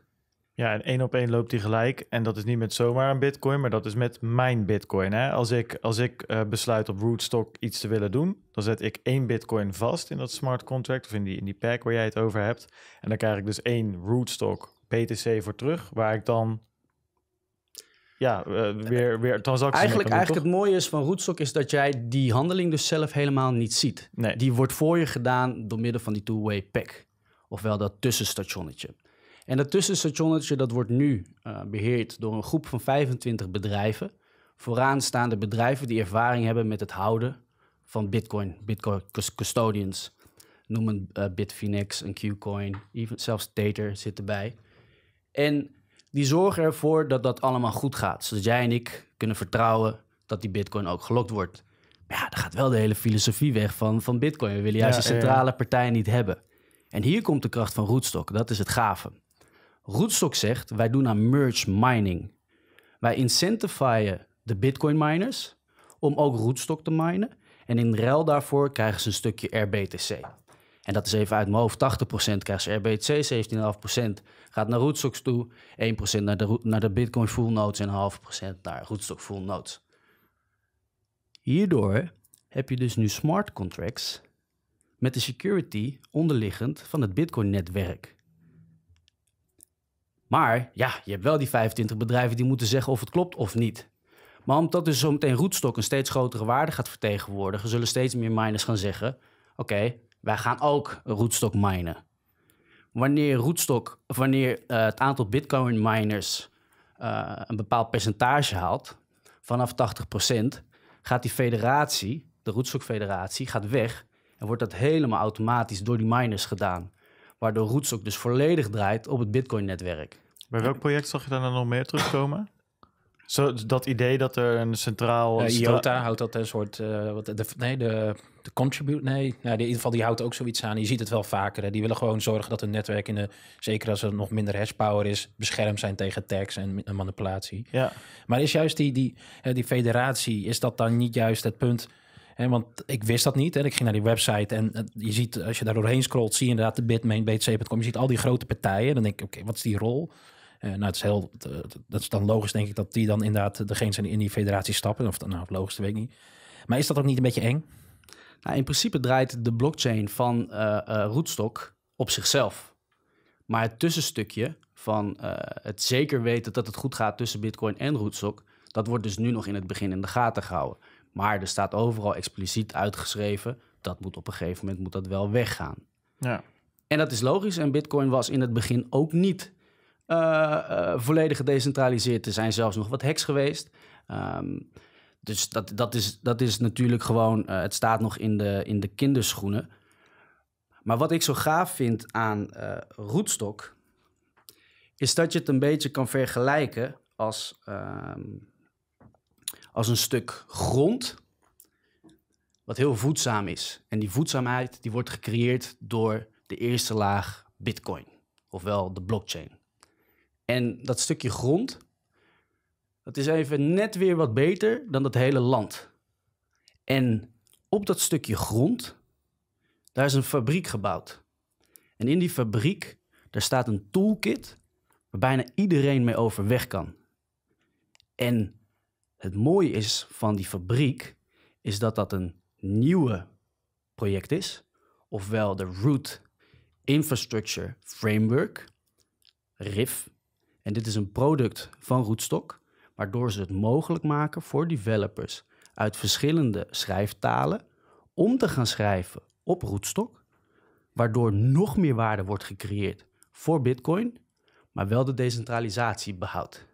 Ja, en één op één loopt die gelijk. En dat is niet met zomaar een bitcoin, maar dat is met mijn bitcoin. Hè? Als ik, als ik eh, besluit op Rootstock iets te willen doen, dan zet ik één bitcoin vast in dat smart contract of in die, in die pack waar jij het over hebt. En dan krijg ik dus één Rootstock BTC voor terug, waar ik dan ja, eh, weer, weer transacties. Eigenlijk, doen, eigenlijk het mooie is van Rootstock is dat jij die handeling dus zelf helemaal niet ziet. Nee. Die wordt voor je gedaan door middel van die two-way pack. Ofwel dat tussenstationnetje. En dat tussenstationnetje, dat wordt nu eh, beheerd door een groep van 25 bedrijven. Vooraanstaande bedrijven die ervaring hebben met het houden van Bitcoin, Bitcoin custodians. Noemen uh, eh, Bitfinex en Qcoin, even, zelfs Tether zit erbij. En die zorgen ervoor dat dat allemaal goed gaat. Zodat jij en ik kunnen vertrouwen dat die Bitcoin ook gelokt wordt. Maar ja, daar gaat wel de hele filosofie weg van, van Bitcoin. We willen juist ja, de centrale ja. partij niet hebben. En hier komt de kracht van Rootstock. Dat is het gave. Rootstock zegt, wij doen aan merge mining. Wij incentivizen de bitcoin miners om ook rootstock te minen. En in ruil daarvoor krijgen ze een stukje RBTC. En dat is even uit mijn hoofd. 80% krijgt ze RBTC, 17,5% gaat naar Rootstock toe. 1% naar de, naar de bitcoin full nodes en half naar rootstock full nodes. Hierdoor heb je dus nu smart contracts met de security onderliggend van het bitcoin netwerk. Maar ja, je hebt wel die 25 bedrijven die moeten zeggen of het klopt of niet. Maar omdat dus zometeen roetstok een steeds grotere waarde gaat vertegenwoordigen, zullen steeds meer miners gaan zeggen: Oké, wij gaan ook roetstok minen. Wanneer roetstok, wanneer eh, het aantal Bitcoin miners eh, een bepaald percentage haalt, vanaf 80%, gaat die federatie, de roetstokfederatie, gaat weg en wordt dat helemaal automatisch door die miners gedaan. Waardoor Roots ook dus volledig draait op het Bitcoin-netwerk. Bij welk project zag je daar dan nog meer terugkomen? Zo, dat idee dat er een centraal... Eh, IOTA houdt dat een soort... Eh, wat, de, nee, de, de contribute... Nee, nou, in ieder geval die houdt ook zoiets aan. Je ziet het wel vaker. Hè. Die willen gewoon zorgen dat hun netwerk... In de, zeker als er nog minder hashpower is... beschermd zijn tegen tags en, en manipulatie. Ja. Maar is juist die, die, eh, die federatie... is dat dan niet juist het punt want ik wist dat niet. Ik ging naar die website en eh, je ziet, als je daar doorheen scrolt, zie je inderdaad de Bitmain, BTC.com. Je ziet al die grote partijen. Dan denk ik, oké, wat is die rol? Eh, nou, het is heel, dat is dan logisch, denk ik, dat die dan inderdaad degene zijn die in die federatie stappen. Of nou, logisch, weet ik niet. Maar is dat ook niet een beetje eng? Nou, in principe draait de blockchain van uh, eh, Rootstock op zichzelf. Maar het tussenstukje van het zeker weten dat het goed gaat tussen Bitcoin en Rootstock, dat wordt dus nu nog in het begin in de gaten gehouden. Maar er staat overal expliciet uitgeschreven, dat moet op een gegeven moment moet dat wel weggaan. Ja. En dat is logisch. En Bitcoin was in het begin ook niet eh, eh, volledig gedecentraliseerd. Er zijn zelfs nog wat hacks geweest. Ehm, dus dat, dat, is, dat is natuurlijk gewoon, eh, het staat nog in de, in de kinderschoenen. Maar wat ik zo gaaf vind aan uh, Rootstock, is dat je het een beetje kan vergelijken als ehm, als een stuk grond wat heel voedzaam is. En die voedzaamheid die wordt gecreëerd door de eerste laag Bitcoin, ofwel de blockchain. En dat stukje grond, dat is even net weer wat beter dan dat hele land. En op dat stukje grond, daar is een fabriek gebouwd. En in die fabriek, daar staat een toolkit waar bijna iedereen mee overweg kan. En het mooie is van die fabriek, is dat dat een nieuwe project is. Ofwel de Root Infrastructure Framework, RIF. En dit is een product van Rootstock, waardoor ze het mogelijk maken voor developers uit verschillende schrijftalen om te gaan schrijven op Rootstock, waardoor nog meer waarde wordt gecreëerd voor Bitcoin, maar wel de decentralisatie behoudt.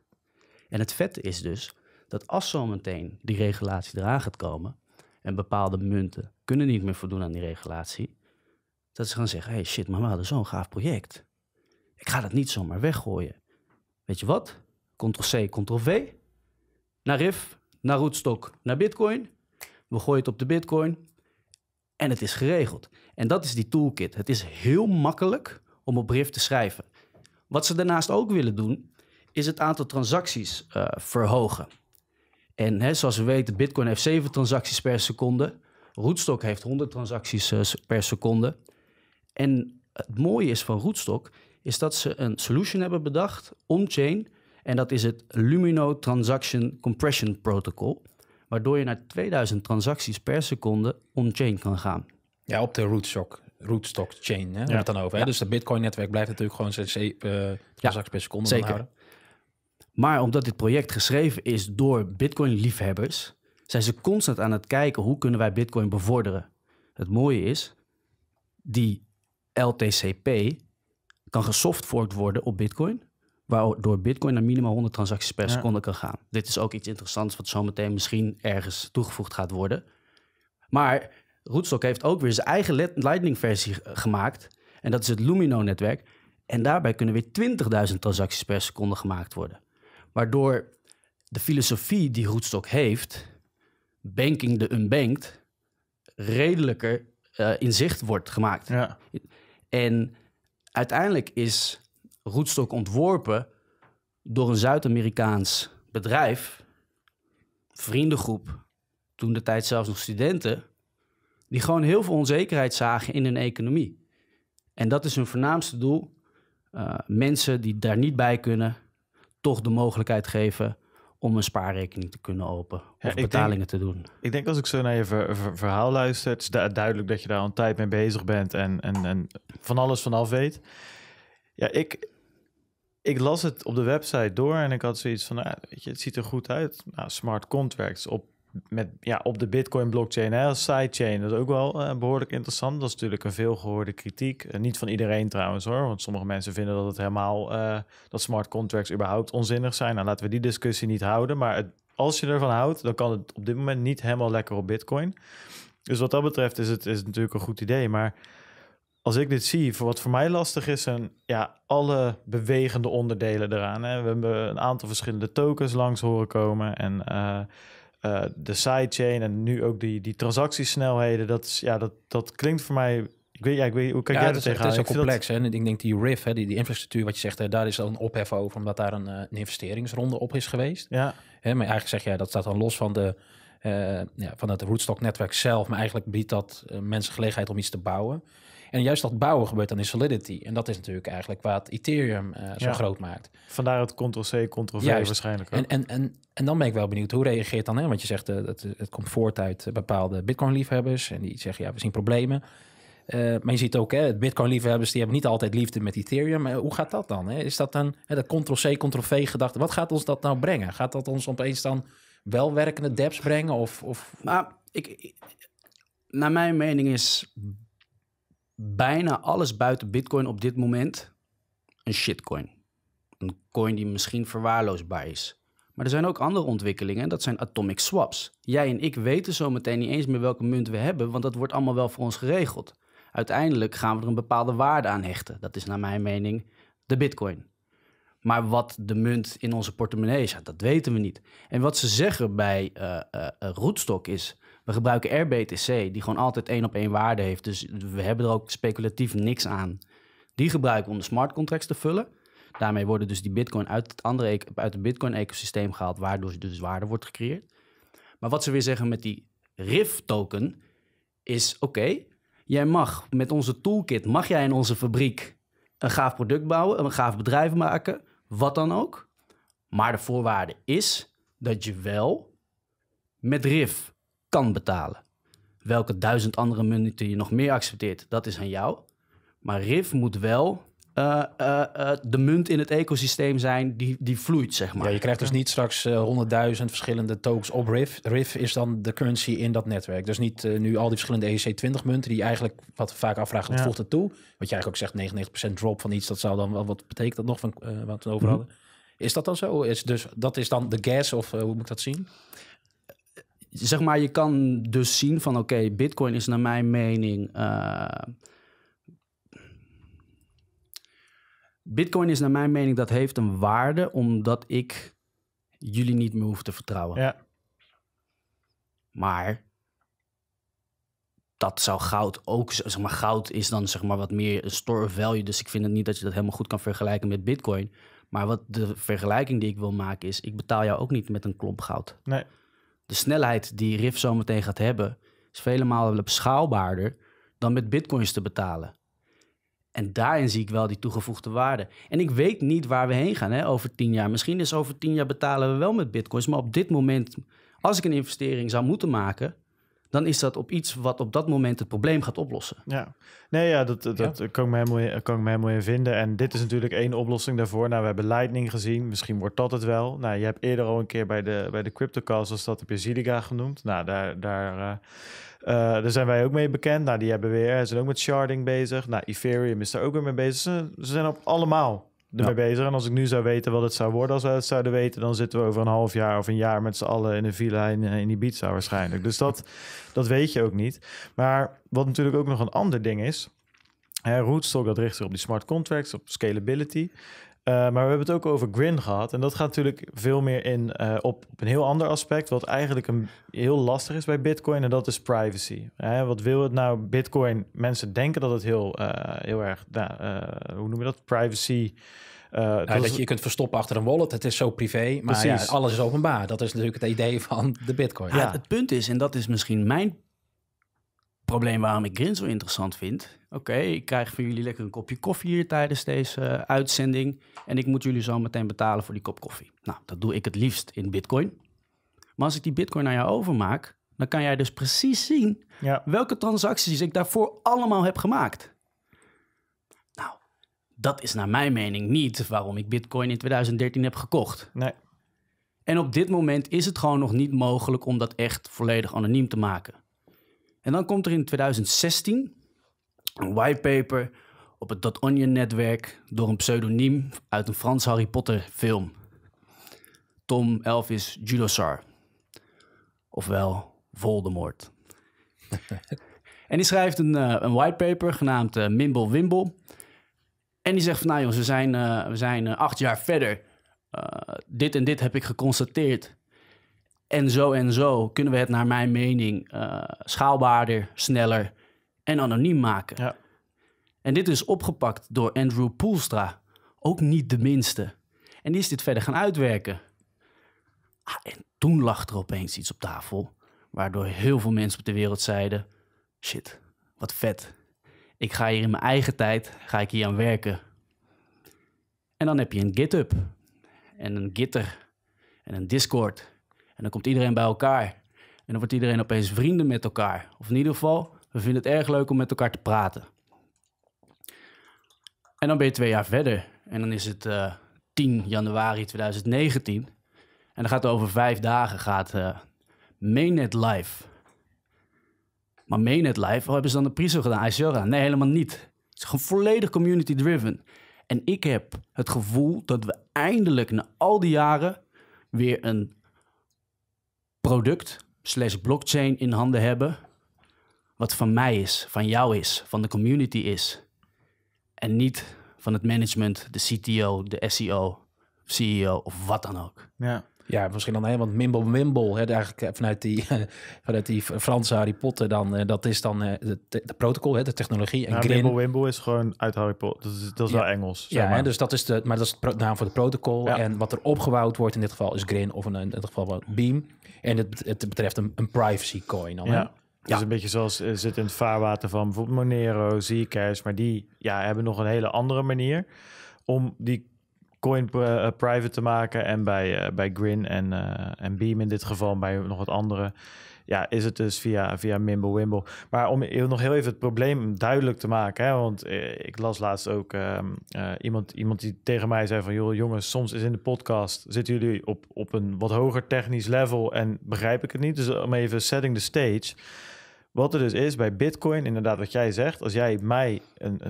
En het vette is dus dat als zometeen die regulatie eraan gaat komen en bepaalde munten kunnen niet meer voldoen aan die regulatie, dat ze gaan zeggen, hey shit, maar we hadden zo'n gaaf project. Ik ga dat niet zomaar weggooien. Weet je wat? Ctrl-C, Ctrl-V, naar RIF, naar rootstock, naar Bitcoin. We gooien het op de Bitcoin en het is geregeld. En dat is die toolkit. Het is heel makkelijk om op RIF te schrijven. Wat ze daarnaast ook willen doen, is het aantal transacties eh, verhogen. En zoals we weten, Bitcoin heeft 7 transacties per seconde. Rootstock heeft 100 transacties eh, per seconde. En het mooie is van Rootstock, is dat ze een solution hebben bedacht, on-chain. En dat is het Lumino Transaction Compression Protocol. Waardoor je naar 2000 transacties per seconde on-chain kan gaan. Ja, op de Rootstock rootstock chain, hè, ja. het dan over. Hè? Ja. Dus het Bitcoin-netwerk blijft natuurlijk gewoon zijn uh, transacties per seconde zeker. houden. Maar omdat dit project geschreven is door Bitcoin-liefhebbers, zijn ze constant aan het kijken hoe kunnen wij Bitcoin bevorderen. Het mooie is, die LTCP kan gesoftforked worden op Bitcoin, waardoor Bitcoin naar minimaal 100 transacties per seconde kan gaan. Dit is ook iets interessants wat zometeen misschien ergens toegevoegd gaat worden. Maar Rootstock heeft ook weer zijn eigen Lightning-versie gemaakt, en dat is het Lumino-netwerk. En daarbij kunnen weer 20.000 transacties per seconde gemaakt worden. Waardoor de filosofie die Roetstok heeft, banking de unbanked, redelijker uh, in zicht wordt gemaakt. Ja. En uiteindelijk is Roetstok ontworpen door een Zuid-Amerikaans bedrijf, vriendengroep, toen de tijd zelfs nog studenten, die gewoon heel veel onzekerheid zagen in hun economie. En dat is hun voornaamste doel. Eh, mensen die daar niet bij kunnen, toch de mogelijkheid geven om een spaarrekening te kunnen openen of betalingen te doen. Ik denk als ik zo naar je verhaal luister, het is duidelijk dat je daar al een tijd mee bezig bent en, en, en van alles vanaf weet. Ja, ik, ik las het op de website door en ik had zoiets van, nou, weet je, het ziet er goed uit. Nou, smart contracts op met, ja, op de Bitcoin blockchain hè, als sidechain. Dat is ook wel eh, behoorlijk interessant. Dat is natuurlijk een veelgehoorde kritiek. Eh, niet van iedereen trouwens hoor. Want sommige mensen vinden dat het helemaal eh, dat smart contracts überhaupt onzinnig zijn. Nou, laten we die discussie niet houden. Maar het, als je ervan houdt, dan kan het op dit moment niet helemaal lekker op bitcoin. Dus wat dat betreft is het, is natuurlijk een goed idee. Maar als ik dit zie, voor wat voor mij lastig is, zijn ja, alle bewegende onderdelen eraan. Hè. We hebben een aantal verschillende tokens langs horen komen. En uh, de sidechain en nu ook die, die transactiesnelheden. Dat, is, ja, dat, dat klinkt voor mij. Ik weet, ja, ik weet, hoe kijk jij dat tegenaan? Het is ook complex. Dat... Ik denk die RIF, hè, die, die infrastructuur, wat je zegt, daar is al een ophef over, omdat daar een, eh, een investeringsronde op is geweest. Ja. Hè, maar eigenlijk zeg jij, dat staat dan los van, de, eh, ja, van het rootstock-netwerk zelf. Maar eigenlijk biedt dat mensen gelegenheid om iets te bouwen. En juist dat bouwen gebeurt dan in Solidity. En dat is natuurlijk eigenlijk wat Ethereum eh, zo groot maakt. Vandaar het Ctrl-C, Ctrl-V waarschijnlijk En, en, en, en dan ben ik wel benieuwd, hoe reageert dan... Hè? Want je zegt, eh, dat het, eh, het komt voort uit bepaalde Bitcoin-liefhebbers... en die zeggen, ja, we zien problemen. maar je ziet ook, hè, Bitcoin-liefhebbers die hebben niet altijd liefde met Ethereum. Maar hoe gaat dat dan? Hè? Is dat dan hè, dat Ctrl-C, Ctrl-V gedachte? Wat gaat ons dat nou brengen? Gaat dat ons opeens dan wel werkende dApps brengen? Of, of... Nou, ik, naar mijn mening is bijna alles buiten Bitcoin op dit moment een shitcoin. Een coin die misschien verwaarloosbaar is. Maar er zijn ook andere ontwikkelingen en dat zijn atomic swaps. Jij en ik weten zometeen niet eens meer welke munt we hebben, want dat wordt allemaal wel voor ons geregeld. Uiteindelijk gaan we er een bepaalde waarde aan hechten. Dat is naar mijn mening de bitcoin. Maar wat de munt in onze portemonnee is, dat weten we niet. En wat ze zeggen bij uh, Rootstock is, we gebruiken RBTC, die gewoon altijd één op één waarde heeft. Dus we hebben er ook speculatief niks aan. Die gebruiken we om de smart contracts te vullen. Daarmee worden dus die bitcoin uit het, andere, e- uit het bitcoin ecosysteem gehaald, waardoor dus waarde wordt gecreëerd. Maar wat ze weer zeggen met die RIF token is oké, jij mag met onze toolkit, mag jij in onze fabriek een gaaf product bouwen, een gaaf bedrijf maken, wat dan ook. Maar de voorwaarde is dat je wel met RIF kan betalen. Welke duizend andere die je nog meer accepteert, dat is aan jou. Maar RIF moet wel eh, eh, eh, de munt in het ecosysteem zijn die, die vloeit, zeg maar. Ja, je krijgt dus niet straks 100.000 verschillende tokens op RIF. RIF is dan de currency in dat netwerk. Dus niet nu al die verschillende EC20-munten die eigenlijk, wat vaak afvragen, wat ja. voegt het toe? Wat je eigenlijk ook zegt, 99% drop van iets, dat zou dan wel, wat betekent dat nog van wat we over mhm. hadden? Is dat dan zo? Is dus, dat is dan de gas of hoe moet ik dat zien? zeg maar, je kan dus zien van oké, bitcoin is naar mijn mening. Eh, bitcoin is naar mijn mening dat heeft een waarde omdat ik jullie niet meer hoef te vertrouwen. Ja. Maar dat zou goud ook, zeg maar, goud is dan zeg maar wat meer een store of value. Dus ik vind het niet dat je dat helemaal goed kan vergelijken met bitcoin. Maar wat de vergelijking die ik wil maken is, ik betaal jou ook niet met een klomp goud. Nee de snelheid die RIF zometeen gaat hebben, is vele malen beschaalbaarder dan met bitcoins te betalen. En daarin zie ik wel die toegevoegde waarde. En ik weet niet waar we heen gaan hè, over tien jaar. Misschien is over tien jaar betalen we wel met bitcoins. Maar op dit moment, als ik een investering zou moeten maken, dan is dat op iets wat op dat moment het probleem gaat oplossen. Ja, nee, ja, dat, dat Kan, ik me helemaal kan ik me helemaal in vinden. En dit is natuurlijk één oplossing daarvoor. Nou, we hebben Lightning gezien, misschien wordt dat het wel. Nou, je hebt eerder al een keer bij de, bij de CryptoCast, als dat heb je Ziliga genoemd. Nou, daar, daar, eh, eh, daar zijn wij ook mee bekend. Nou, die hebben weer, zijn ook met sharding bezig. Nou, Ethereum is daar ook weer mee bezig. ze zijn op allemaal ermee ja. bezig. En als ik nu zou weten wat het zou worden, als we het zouden weten, dan zitten we over een half jaar of een jaar met z'n allen in een villa in, eh, in Ibiza waarschijnlijk. Dus dat, (laughs) dat weet je ook niet. Maar wat natuurlijk ook nog een ander ding is. Hè, Rootstock, dat zich op die smart contracts, op scalability. Eh, maar we hebben het ook over Grin gehad. En dat gaat natuurlijk veel meer in eh, op, op, een heel ander aspect, wat eigenlijk een, heel lastig is bij Bitcoin, en dat is privacy. wat wil het nou? Bitcoin, mensen denken dat het heel, eh, heel erg, nou, hoe noem je dat? Privacy. dat, je je kunt verstoppen achter een wallet, het is zo privé, maar alles is openbaar. Dat is natuurlijk het idee van de Bitcoin. Ja, ja. Het punt is, en dat is misschien mijn probleem waarom ik Grin zo interessant vind. Oké, ik krijg van jullie lekker een kopje koffie hier tijdens deze eh, uitzending. En ik moet jullie zo meteen betalen voor die kop koffie. Nou, dat doe ik het liefst in Bitcoin. Maar als ik die Bitcoin naar jou overmaak, dan kan jij dus precies zien welke transacties ik daarvoor allemaal heb gemaakt. Nou, dat is naar mijn mening niet waarom ik Bitcoin in 2013 heb gekocht. Nee. En op dit moment is het gewoon nog niet mogelijk om dat echt volledig anoniem te maken. En dan komt er in 2016 een whitepaper op het Dot Onion netwerk door een pseudoniem uit een Frans Harry Potter film. Tom Elvis Judosar, ofwel Voldemort. (laughs) en die schrijft een, eh, een whitepaper genaamd eh, Mimble Wimble. En die zegt van nou jongens, we zijn, eh, we zijn acht jaar verder. dit en dit heb ik geconstateerd. En zo en zo kunnen we het naar mijn mening eh, schaalbaarder, sneller en anoniem maken. Ja. En dit is opgepakt door Andrew Poelstra, ook niet de minste. En die is dit verder gaan uitwerken. Ah, en toen lag er opeens iets op tafel, waardoor heel veel mensen op de wereld zeiden: shit, wat vet. Ik ga hier in mijn eigen tijd, ga ik hier aan werken. En dan heb je een GitHub en een Gitter en een Discord en dan komt iedereen bij elkaar. En dan wordt iedereen opeens vrienden met elkaar. Of in ieder geval, we vinden het erg leuk om met elkaar te praten. En dan ben je twee jaar verder. En dan is het 10 eh, januari 2019. En dan gaat over vijf dagen gaat, uh, Mainnet live. Maar Mainnet live, wat oh, hebben ze dan de Priso gedaan? Ah, Isora? Nee, helemaal niet. Het is gewoon volledig community driven. En ik heb het gevoel dat we eindelijk na al die jaren weer een product slash blockchain in handen hebben, wat van mij is, van jou is, van de community is. En niet van het management, de CTO, de SEO, CEO of wat dan ook. Ja. Ja, misschien dan helemaal Mimble Mimble. Hè, eigenlijk eh, vanuit die, (laughs) vanuit die Franse Harry Potter dan. Eh, dat is dan het eh, protocol, hè, de technologie. En green. Grin... Wimble is gewoon uit Harry Potter. Dat is, dat is wel Engels. Zeg ja, maar. dus dat is de, maar dat is de naam voor het protocol. En wat er opgebouwd wordt in dit geval is Grin of in, dit geval mm. Beam. En het, het betreft een, een privacy coin Ja. Dus is een beetje zoals eh, zit in het vaarwater van bijvoorbeeld Monero, Zcash, maar die ja, hebben nog een hele andere manier om die coin eh, eh, private te maken. En bij, bij Grin en, en Beam in dit geval, bij nog wat andere, ja, is het dus via, via Mimblewimble. Maar om nog heel even het probleem duidelijk te maken, hè, want eh, ik las laatst ook ehm, eh, iemand, iemand die tegen mij zei van, joh jongens, soms is in de podcast, zitten jullie op, op een wat hoger technisch level en begrijp ik het niet. Dus om even setting the stage. Wat er dus is bij Bitcoin, inderdaad, wat jij zegt, als jij mij een,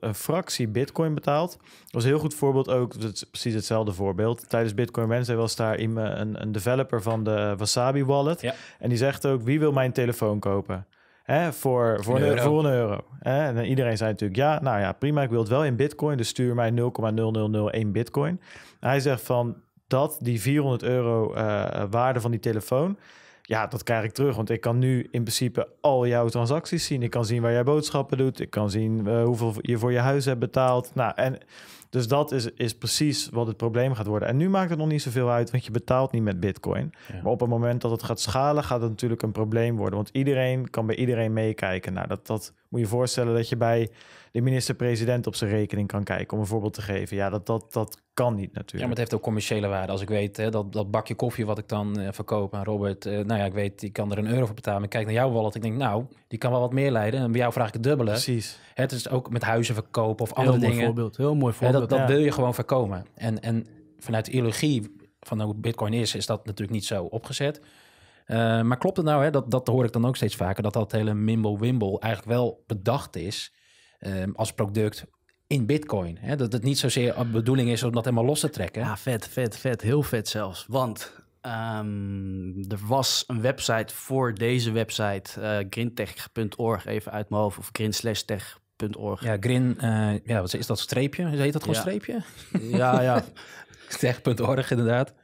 een, fractie Bitcoin betaalt, was een heel goed voorbeeld ook, precies hetzelfde voorbeeld. Tijdens Bitcoin Wednesday was daar een, een developer van de Wasabi Wallet. En die zegt ook: wie wil mijn telefoon kopen? Hè, voor, voor, een, euro. Voor een euro hè? En iedereen zei natuurlijk, ja, nou ja, prima, ik wil het wel in bitcoin, dus stuur mij 0,0001 bitcoin. hij zegt van dat, die 400 euro eh, waarde van die telefoon, ja, dat krijg ik terug. Want ik kan nu in principe al jouw transacties zien. Ik kan zien waar jij boodschappen doet. Ik kan zien eh, hoeveel je voor je huis hebt betaald. Nou, en dus dat is, is precies wat het probleem gaat worden. En nu maakt het nog niet zoveel uit, want je betaalt niet met bitcoin. Maar op het moment dat het gaat schalen, gaat het natuurlijk een probleem worden. Want iedereen kan bij iedereen meekijken. Nou, dat, dat moet je voorstellen dat je bij de minister-president op zijn rekening kan kijken. Om een voorbeeld te geven. Ja, dat, dat, dat kan niet natuurlijk. Ja, maar het heeft ook commerciële waarde. Als ik weet hè, dat, dat bakje koffie wat ik dan uh, verkoop aan Robert. Uh, nou ja, ik weet, die kan er een euro voor betalen. Maar ik kijk naar jouw wallet. Ik denk, nou, die kan wel wat meer leiden. En bij jou vraag ik het dubbele. Precies. het is ook met huizen verkopen of andere dingen. Heel mooi voorbeeld. Heel mooi voorbeeld. dat, wil je gewoon voorkomen. En, en vanuit de ideologie van hoe Bitcoin is, is dat natuurlijk niet zo opgezet. Eh, maar klopt het nou, hè, dat, dat hoor ik dan ook steeds vaker, dat dat hele mimble-wimble eigenlijk wel bedacht is Ehm, als product in Bitcoin. Hè? Dat het niet zozeer de bedoeling is om dat helemaal los te trekken. Ja, vet, vet, vet. Heel vet zelfs. Want ehm, er was een website voor deze website, uh, eh, grintech.org, even uit mijn hoofd, of grin tech Ja, Grin, eh, ja, wat is dat streepje? Heet dat gewoon ja. streepje? (laughs) Ja, ja. (laughs) Tech.org inderdaad.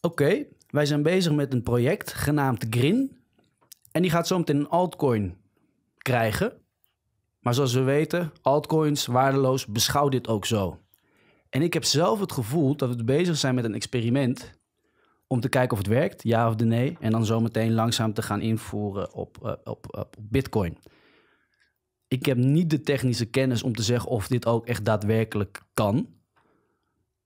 Oké, wij zijn bezig met een project genaamd Grin. En die gaat zo meteen een altcoin krijgen. Maar zoals we weten, altcoins waardeloos, beschouw dit ook zo. En ik heb zelf het gevoel dat we bezig zijn met een experiment om te kijken of het werkt, ja of de nee, en dan zometeen langzaam te gaan invoeren eh, op, op, op Bitcoin. Ik heb niet de technische kennis om te zeggen of dit ook echt daadwerkelijk kan.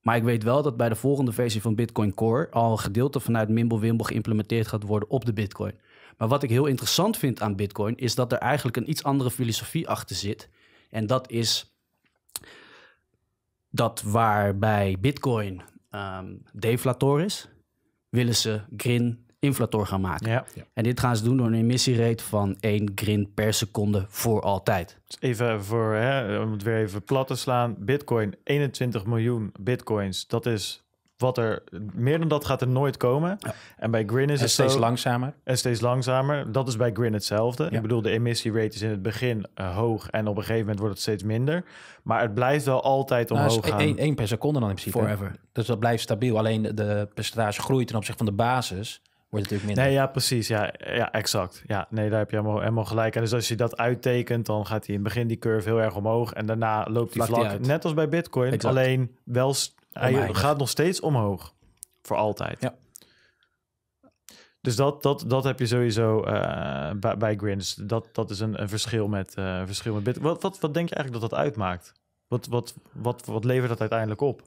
Maar ik weet wel dat bij de volgende versie van Bitcoin Core al een gedeelte vanuit Mimblewimble geïmplementeerd gaat worden op de Bitcoin. Maar wat ik heel interessant vind aan Bitcoin is dat er eigenlijk een iets andere filosofie achter zit. En dat is dat waarbij Bitcoin ehm, deflator is, willen ze grin inflator gaan maken. En dit gaan ze doen door een emissierate van 1 grin per seconde voor altijd. Dus even voor, hè, om het weer even plat te slaan. Bitcoin, 21 miljoen bitcoins. Dat is wat er, meer dan dat gaat er nooit komen. En bij Grin is het steeds langzamer. En steeds langzamer. Dat is bij Grin hetzelfde. Ik bedoel, de emissierate is in het begin eh, hoog en op een gegeven moment wordt het steeds minder. Maar het blijft wel altijd nou, omhoog gaan. 1 per seconde dan in principe. Forever. Dus dat blijft stabiel. Alleen de percentage groeit ten opzichte van de basis wordt het natuurlijk minder. Nee, ja, precies. Ja, ja exact. Ja, nee, daar heb je helemaal, helemaal gelijk. En dus als je dat uittekent, dan gaat hij in het begin die curve heel erg omhoog. En daarna loopt die vlak. net als bij Bitcoin. Alleen wel Oh Hij gaat nog steeds omhoog. Voor altijd. Ja. Dus dat, dat, dat heb je sowieso eh, bij, bij dus dat, dat is een, een verschil met, eh, verschil met Bitcoin. Wat, wat, wat denk je eigenlijk dat dat uitmaakt? Wat, wat, wat, wat levert dat uiteindelijk op?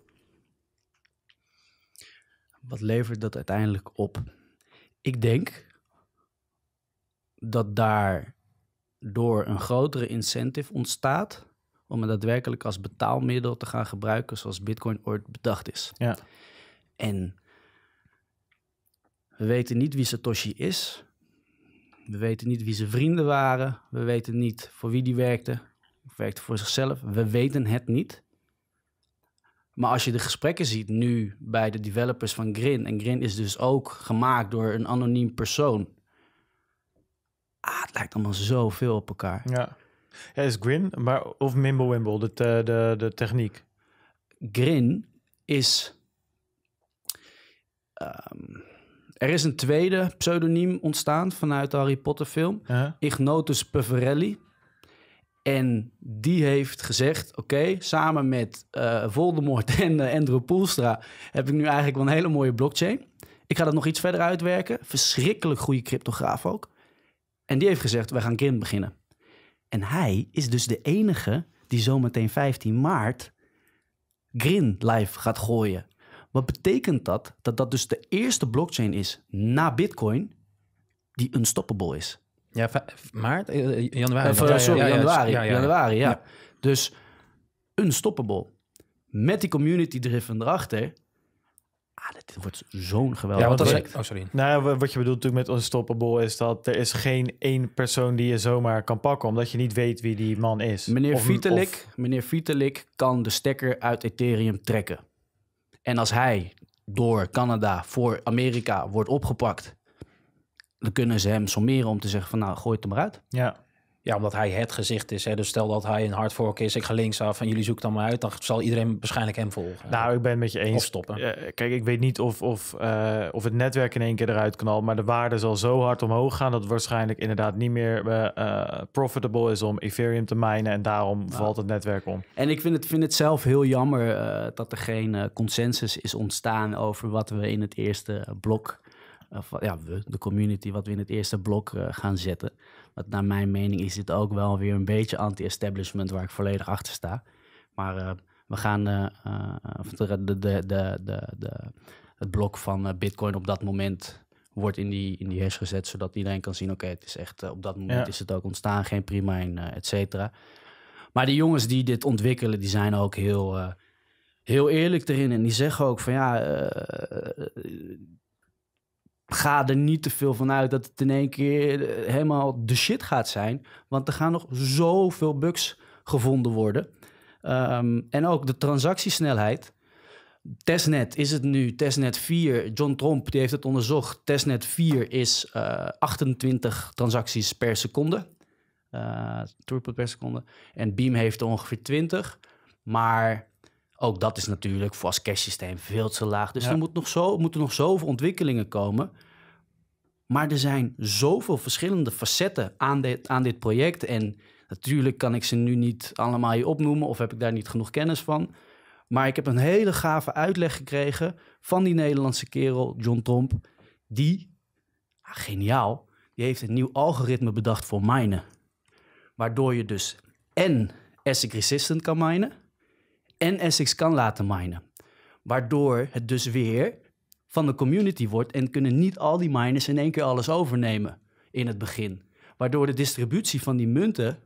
Wat levert dat uiteindelijk op? Ik denk dat daar door een grotere incentive ontstaat om het daadwerkelijk als betaalmiddel te gaan gebruiken zoals Bitcoin ooit bedacht is. Ja. En we weten niet wie Satoshi is. We weten niet wie zijn vrienden waren. We weten niet voor wie die werkte. Of werkte voor zichzelf. We weten het niet. Maar als je de gesprekken ziet nu bij de developers van Grin, en Grin is dus ook gemaakt door een anoniem persoon. Ah, het lijkt allemaal zoveel op elkaar. Ja. Ja, is Grin, maar, of Mimblewimble, de, de, de techniek? Grin is... Ehm, er is een tweede pseudoniem ontstaan vanuit de Harry Potter film. Uh-huh. Ignotus Peverelli. En die heeft gezegd: Oké, samen met eh, Voldemort (laughs) en eh, Andrew Poelstra heb ik nu eigenlijk wel een hele mooie blockchain. Ik ga dat nog iets verder uitwerken. Verschrikkelijk goede cryptograaf ook. En die heeft gezegd: Wij gaan Grin beginnen. En hij is dus de enige die zometeen 15 maart Grin live gaat gooien. Wat betekent dat? Dat dat dus de eerste blockchain is na Bitcoin die unstoppable is. Ja, maart? Januari? sorry, januari. Januari, ja. Dus unstoppable. Met die community driven erachter ah, dit wordt zo'n geweldig. Ja, oh, sorry. Nou, wat je bedoelt natuurlijk met Unstoppable is dat er is geen één persoon die je zomaar kan pakken, omdat je niet weet wie die man is. Meneer of, Vitalik, meneer Vitalik kan de stekker uit Ethereum trekken. En als hij door Canada voor Amerika wordt opgepakt, dan kunnen ze hem sommeren om te zeggen van nou, gooi het er maar uit. Ja. Ja, omdat hij het gezicht is. Hè? Dus stel dat hij een hard hardfork is, ik ga linksaf en jullie zoeken dan maar uit, dan zal iedereen waarschijnlijk hem volgen. Nou, ik ben het met je eens. Of stoppen. Eh, kijk, ik weet niet of, of, eh, of het netwerk in één keer eruit knalt, maar de waarde zal zo hard omhoog gaan dat het waarschijnlijk inderdaad niet meer uh, profitable is om Ethereum te minen en daarom nou. valt het netwerk om. En ik vind het, vind het zelf heel jammer dat er geen consensus is ontstaan over wat we in het eerste blok, of, ja, we, de community, wat we in het eerste blok gaan zetten. Want naar mijn mening is dit ook wel weer een beetje anti-establishment waar ik volledig achter sta. Maar eh, we gaan eh, eh, de, de, de, de, de, het blok van Bitcoin op dat moment wordt in die, in die hash gezet, zodat iedereen kan zien, oké, het is echt, op dat moment is het ook ontstaan, geen prima en et cetera. Maar de jongens die dit ontwikkelen, die zijn ook heel heel eerlijk erin. En die zeggen ook van ja, ga er niet te veel van uit dat het in één keer eh, helemaal de shit gaat zijn. Want er gaan nog zoveel bugs gevonden worden. Ehm, en ook de transactiesnelheid. Testnet is het nu, testnet 4. John Tromp die heeft het onderzocht. Testnet 4 is 28 eh, transacties per seconde. Uh, throughput per seconde. En Beam heeft ongeveer 20. Maar ook dat is natuurlijk voor als cash systeem veel te laag. Dus er moet nog zo, moeten nog zoveel ontwikkelingen komen. Maar er zijn zoveel verschillende facetten aan dit, aan dit project. En natuurlijk kan ik ze nu niet allemaal opnoemen of heb ik daar niet genoeg kennis van. Maar ik heb een hele gave uitleg gekregen van die Nederlandse kerel, John Tromp. Die, ah, geniaal, die heeft een nieuw algoritme bedacht voor minen. Waardoor je dus en ASIC resistant kan minen en Essex kan laten minen. Waardoor het dus weer van de community wordt en kunnen niet al die miners in één keer alles overnemen in het begin. Waardoor de distributie van die munten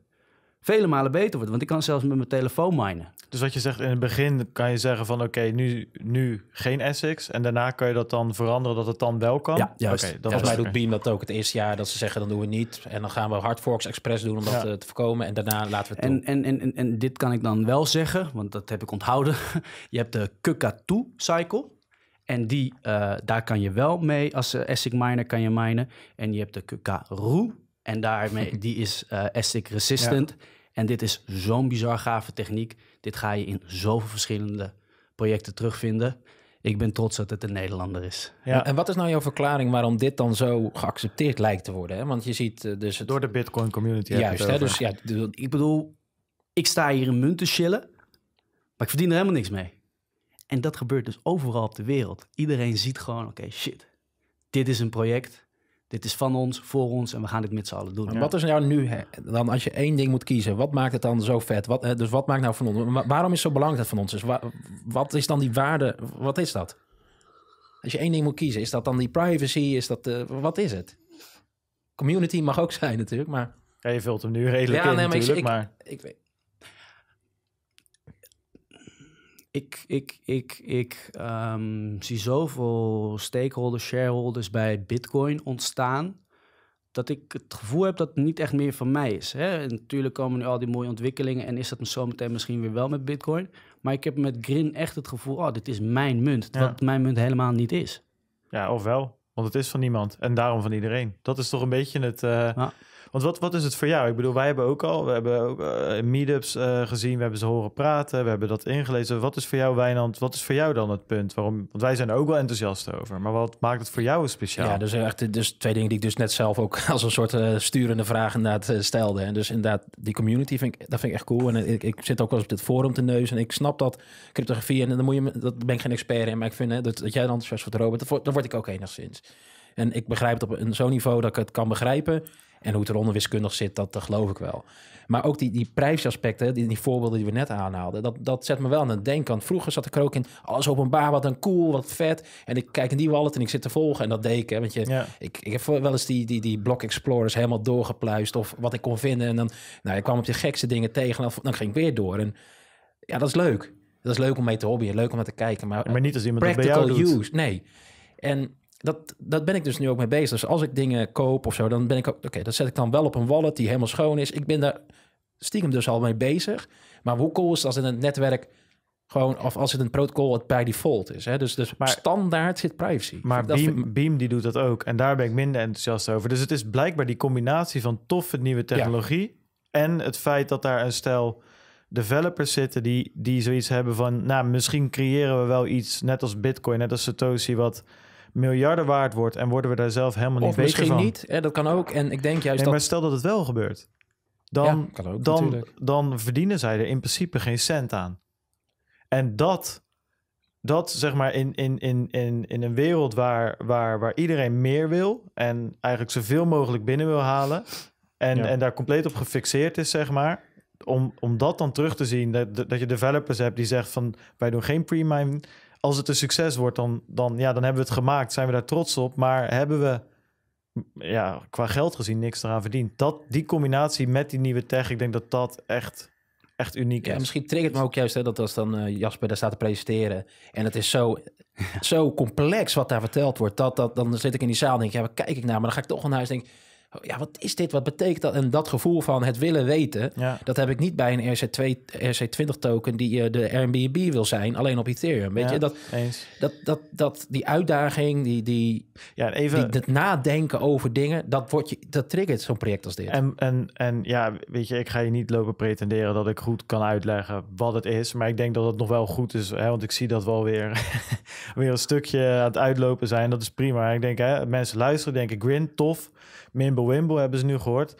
vele malen beter wordt. Want ik kan zelfs met mijn telefoon minen. Dus wat je zegt in het begin, kan je zeggen van oké, nu, nu geen Essex. En daarna kan je dat dan veranderen dat het dan wel kan? Ja, juist. dat Volgens mij doet Beam dat ook het eerste jaar. Dat ze zeggen dan doen we niet. En dan gaan we hard forks Express doen om dat eh, te voorkomen. En daarna laten we het en, en, en, en, en dit kan ik dan wel zeggen, want dat heb ik onthouden. (laughs) je hebt de Kukatu cycle. En die, eh, daar kan je wel mee als eh, Essex ASIC miner kan je minen. En je hebt de Kukaru. En daarmee, (laughs) die is uh, ASIC resistant. En dit is zo'n bizar gave techniek. Dit ga je in zoveel verschillende projecten terugvinden. Ik ben trots dat het een Nederlander is. Ja. En wat is nou jouw verklaring waarom dit dan zo geaccepteerd lijkt te worden? Hè? Want je ziet eh, dus... Het... Door de Bitcoin community. Juist, hè? Dus, ja, ik bedoel, ik sta hier een munten chillen, maar ik verdien er helemaal niks mee. En dat gebeurt dus overal op de wereld. Iedereen ziet gewoon, oké, shit, dit is een project dit is van ons, voor ons en we gaan dit met z'n allen doen. Ja. Wat is nou nu, hè, dan als je één ding moet kiezen, wat maakt het dan zo vet? Wat, dus wat maakt nou van ons? Waarom is het zo belangrijk dat van ons is? wat is dan die waarde? Wat is dat? Als je één ding moet kiezen, is dat dan die privacy? Is dat, eh, wat is het? Community mag ook zijn natuurlijk, maar... Ja, je vult hem nu redelijk ja, in nee, maar natuurlijk, ik, maar... Ik, ik, ik, ik, ik, ik um, zie zoveel stakeholders, shareholders bij Bitcoin ontstaan. Dat ik het gevoel heb dat het niet echt meer van mij is. Hè? En natuurlijk komen nu al die mooie ontwikkelingen en is dat zometeen misschien weer wel met Bitcoin. Maar ik heb met Grin echt het gevoel: oh, dit is mijn munt. Ja. Wat mijn munt helemaal niet is. Ja, ofwel, Want het is van niemand en daarom van iedereen. Dat is toch een beetje het. Eh, want wat, wat is het voor jou? Ik bedoel, wij hebben ook al, we hebben ook uh, meetups eh, gezien, we hebben ze horen praten, we hebben dat ingelezen. Wat is voor jou, Wijnand, wat is voor jou dan het punt? Waarom, want wij zijn er ook wel enthousiast over, maar wat maakt het voor jou speciaal? Ja, dus echt dus twee dingen die ik dus net zelf ook (laughs) als een soort eh, sturende vraag inderdaad stelde. En dus inderdaad, die community vind ik, dat vind ik echt cool. En ik, ik zit ook wel eens op dit forum te neus en ik snap dat cryptografie, en dan moet je, dat ben ik geen expert in, maar ik vind hè, dat, jij dan enthousiast wordt, Robert, dat, dat word ik ook enigszins. En ik begrijp het op zo'n niveau dat ik het kan begrijpen. En hoe het eronder wiskundig zit, dat, geloof ik wel. Maar ook die, die prijsaspecten, die, die voorbeelden die we net aanhaalden, dat, dat zet me wel aan het denken. Want vroeger zat ik er ook in, alles openbaar, wat een cool, wat vet. En ik kijk in die wallet en ik zit te volgen en dat deed ik. want je, ja. ik, ik heb wel eens die, die, die block explorers helemaal doorgepluist of wat ik kon vinden. En dan nou, ik kwam op de gekste dingen tegen en dan ging ik weer door. En ja, dat is leuk. Dat is leuk om mee te hobbyen, leuk om naar te kijken. Maar, maar niet als iemand dat bij jou doet. use, nee. En dat, dat ben ik dus nu ook mee bezig. Dus als ik dingen koop of zo, dan ben ik ook... Oké, dat zet ik dan wel op een wallet die helemaal schoon is. Ik ben daar stiekem dus al mee bezig. Maar hoe cool is dat als in het netwerk... Gewoon, of als het een protocol wat bij default is. Hè? Dus, dus standaard zit privacy. Maar Beam, Beam die doet dat ook. En daar ben ik minder enthousiast over. Dus het is blijkbaar die combinatie van toffe nieuwe technologie... en het feit dat daar een stel developers zitten... Die, die zoiets hebben van... nou, misschien creëren we wel iets net als Bitcoin, net als Satoshi... wat miljarden waard wordt en worden we daar zelf helemaal niet bezig misschien van. niet, hè, dat kan ook. En ik denk juist dat... Maar stel dat het wel gebeurt, dan, dan, dan verdienen zij er in principe geen cent aan. En dat, dat zeg maar in, in, in, in, in een wereld waar, waar, waar iedereen meer wil en eigenlijk zoveel mogelijk binnen wil halen en, en daar compleet op gefixeerd is, zeg maar. Om, om dat dan terug te zien, dat, dat je developers hebt die zegt van wij doen geen pre-mine als het een succes wordt, dan, dan, ja, dan hebben we het gemaakt. Zijn we daar trots op. Maar hebben we ja, qua geld gezien niks eraan verdiend. Dat, die combinatie met die nieuwe tech, ik denk dat dat echt, echt uniek ja, is. Misschien triggert me ook juist hè, dat als dan eh, Jasper daar staat te presenteren... en het is zo, (laughs) zo complex wat daar verteld wordt... Dat, dat, dan zit ik in die zaal en denk je, ja, waar kijk ik naar? Maar dan ga ik toch naar huis denk ja, wat is dit? Wat betekent dat? En dat gevoel van het willen weten, dat heb ik niet bij een RC2, RC20 token die uh, de Airbnb wil zijn, alleen op Ethereum. Weet je, dat, dat, dat, dat, die uitdaging, die, die, ja, even... Die, dat nadenken over dingen, dat, wordt je, dat triggert zo'n project als dit. En, en, en ja, weet je, ik ga je niet lopen pretenderen dat ik goed kan uitleggen wat het is, maar ik denk dat het nog wel goed is, hè, want ik zie dat wel weer, (laughs) weer een stukje aan het uitlopen zijn. Dat is prima. Ik denk, hè, mensen luisteren, denken, Grin, tof. Mimble Wimble hebben ze nu gehoord.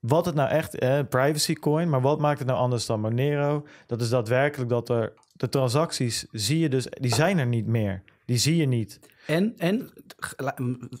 Wat het nou echt, eh, privacy coin, maar wat maakt het nou anders dan Monero? Dat is daadwerkelijk dat er de transacties zie je dus, die zijn er niet meer. Die zie je niet. En, en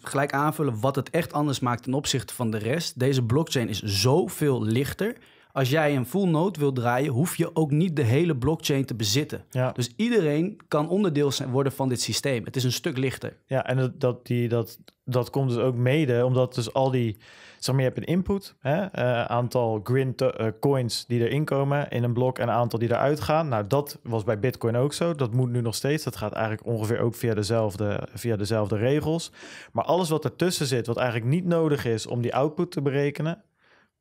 gelijk aanvullen wat het echt anders maakt ten opzichte van de rest. Deze blockchain is zoveel lichter als jij een full node wil draaien, hoef je ook niet de hele blockchain te bezitten. Dus iedereen kan onderdeel zijn, worden van dit systeem. Het is een stuk lichter. Ja, en dat, dat, die, dat, dat komt dus ook mede, omdat dus al die, zeg maar, je hebt een input, hè, eh, aantal grind eh, coins die erin komen in een blok en een aantal die eruit gaan. Nou, dat was bij Bitcoin ook zo. Dat moet nu nog steeds. Dat gaat eigenlijk ongeveer ook via dezelfde, via dezelfde regels. Maar alles wat ertussen zit, wat eigenlijk niet nodig is om die output te berekenen,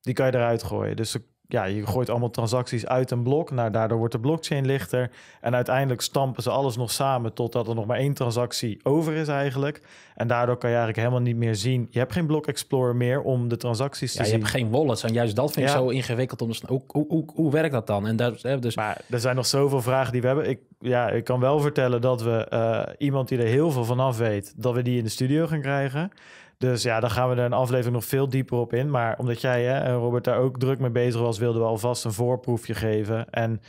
die kan je eruit gooien. Dus ja, je gooit allemaal transacties uit een blok. Nou, daardoor wordt de blockchain lichter. En uiteindelijk stampen ze alles nog samen totdat er nog maar één transactie over is eigenlijk. En daardoor kan je eigenlijk helemaal niet meer zien. Je hebt geen Block Explorer meer om de transacties te ja, je zien. Je hebt geen wallets. En juist dat vind ik zo ingewikkeld om te hoe, hoe, hoe, hoe werkt dat dan? En daar, dus... Maar er zijn nog zoveel vragen die we hebben. Ik, ja, ik kan wel vertellen dat we eh, iemand die er heel veel vanaf weet, dat we die in de studio gaan krijgen. Dus ja, dan gaan we er een aflevering nog veel dieper op in. Maar omdat jij hè, Robert daar ook druk mee bezig was, wilden we alvast een voorproefje geven. En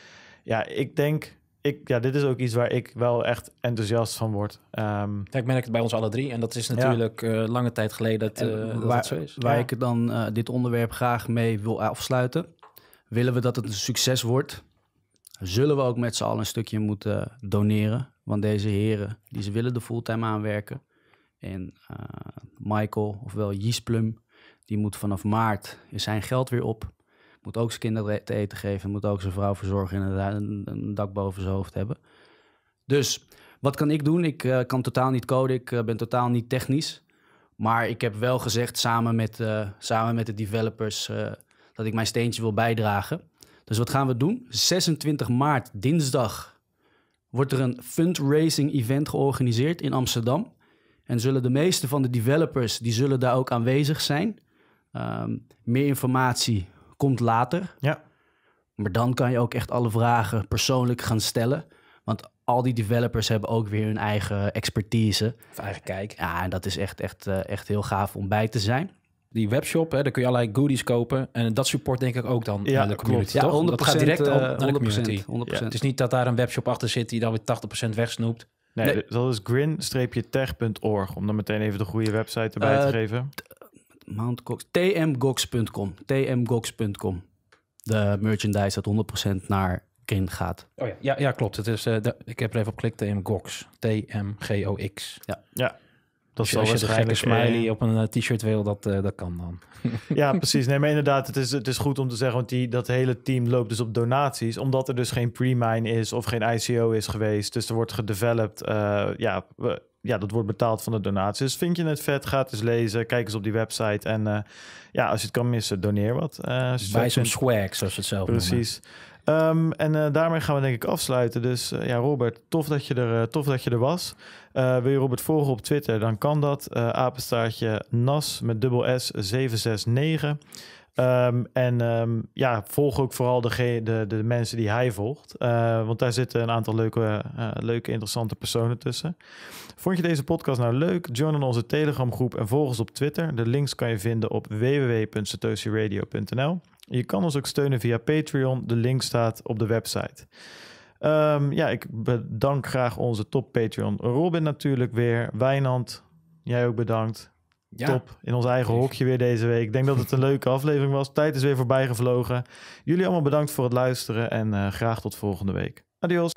ja, ik denk, ik, ja, dit is ook iets waar ik wel echt enthousiast van word. Um, ik merk het bij ons alle drie. En dat is natuurlijk eh, lange tijd geleden dat, eh, waar, ik dan eh, dit onderwerp graag mee wil afsluiten. Willen we dat het een succes wordt, zullen we ook met z'n allen een stukje moeten doneren. Want deze heren, die ze willen de fulltime aanwerken en eh, Michael, ofwel Jisplum, die moet vanaf maart zijn geld weer op. Moet ook zijn kinderen te eten geven, moet ook zijn vrouw verzorgen en een, dak boven zijn hoofd hebben. Dus wat kan ik doen? Ik eh, kan totaal niet coden, ik eh, ben totaal niet technisch. Maar ik heb wel gezegd samen met, samen met de developers dat ik mijn steentje wil bijdragen. Dus wat gaan we doen? 26 maart, dinsdag, wordt er een fundraising event georganiseerd in Amsterdam. En zullen de meeste van de developers, die zullen daar ook aanwezig zijn. Ehm, meer informatie komt later. Ja. Maar dan kan je ook echt alle vragen persoonlijk gaan stellen. Want al die developers hebben ook weer hun eigen expertise. Of eigen kijk. Ja, en dat is echt, echt, eh, echt heel gaaf om bij te zijn. Die webshop, hè, daar kun je allerlei goodies kopen. En dat support denk ik ook dan ja, eh, de community, toch? Ja, 100%, dat gaat direct naar de eh, community. 100%, 100%. het is niet dat daar een webshop achter zit... die dan weer 80% wegsnoept. Nee, dat is grin-tech.org, om dan meteen even de goede website erbij te eh, geven. Mount Cox, tmgox.com, tmgox.com. De merchandise dat 100% naar Grin gaat. Oh ja, ja, ja klopt. Het is, eh, ik heb er even op geklikt, tmgox, T-M-G-O-X. Ja. ja, dat als je, de gekke eh, smiley op een eh, t-shirt wil, dat, eh, dat kan dan. (laughs) Ja, precies. Nee, maar inderdaad, het is, het is goed om te zeggen, want die, dat hele team loopt dus op donaties, omdat er dus geen pre-mine is of geen ICO is geweest. Dus er wordt gedeveloped, ja, ja, dat wordt betaald van de donaties. Dus vind je het vet, ga het eens lezen, kijk eens op die website en ja, als je het kan missen, doneer wat. Bij zo'n swag, zoals het zelf Precies. Ehm, en eh, daarmee gaan we denk ik afsluiten. Dus eh, ja, Robert, tof dat je er, eh, tof dat je er was. wil je Robert volgen op Twitter, dan kan dat. apenstaartje NAS met dubbel S 769. Um, ehm, en ehm, ja, volg ook vooral de, de, de mensen die hij volgt. want daar zitten een aantal leuke, leuke, interessante personen tussen. Vond je deze podcast nou leuk? Join onze Telegram groep en volg ons op Twitter. De links kan je vinden op www.satoshiradio.nl. Je kan ons ook steunen via Patreon. De link staat op de website. Ehm, ja, ik bedank graag onze top Patreon. Robin natuurlijk weer. Wijnand, jij ook bedankt. Ja. Top. In ons eigen hokje weer deze week. Ik denk dat het een leuke aflevering was. Tijd is weer voorbij gevlogen. Jullie allemaal bedankt voor het luisteren en eh, graag tot volgende week. Adios.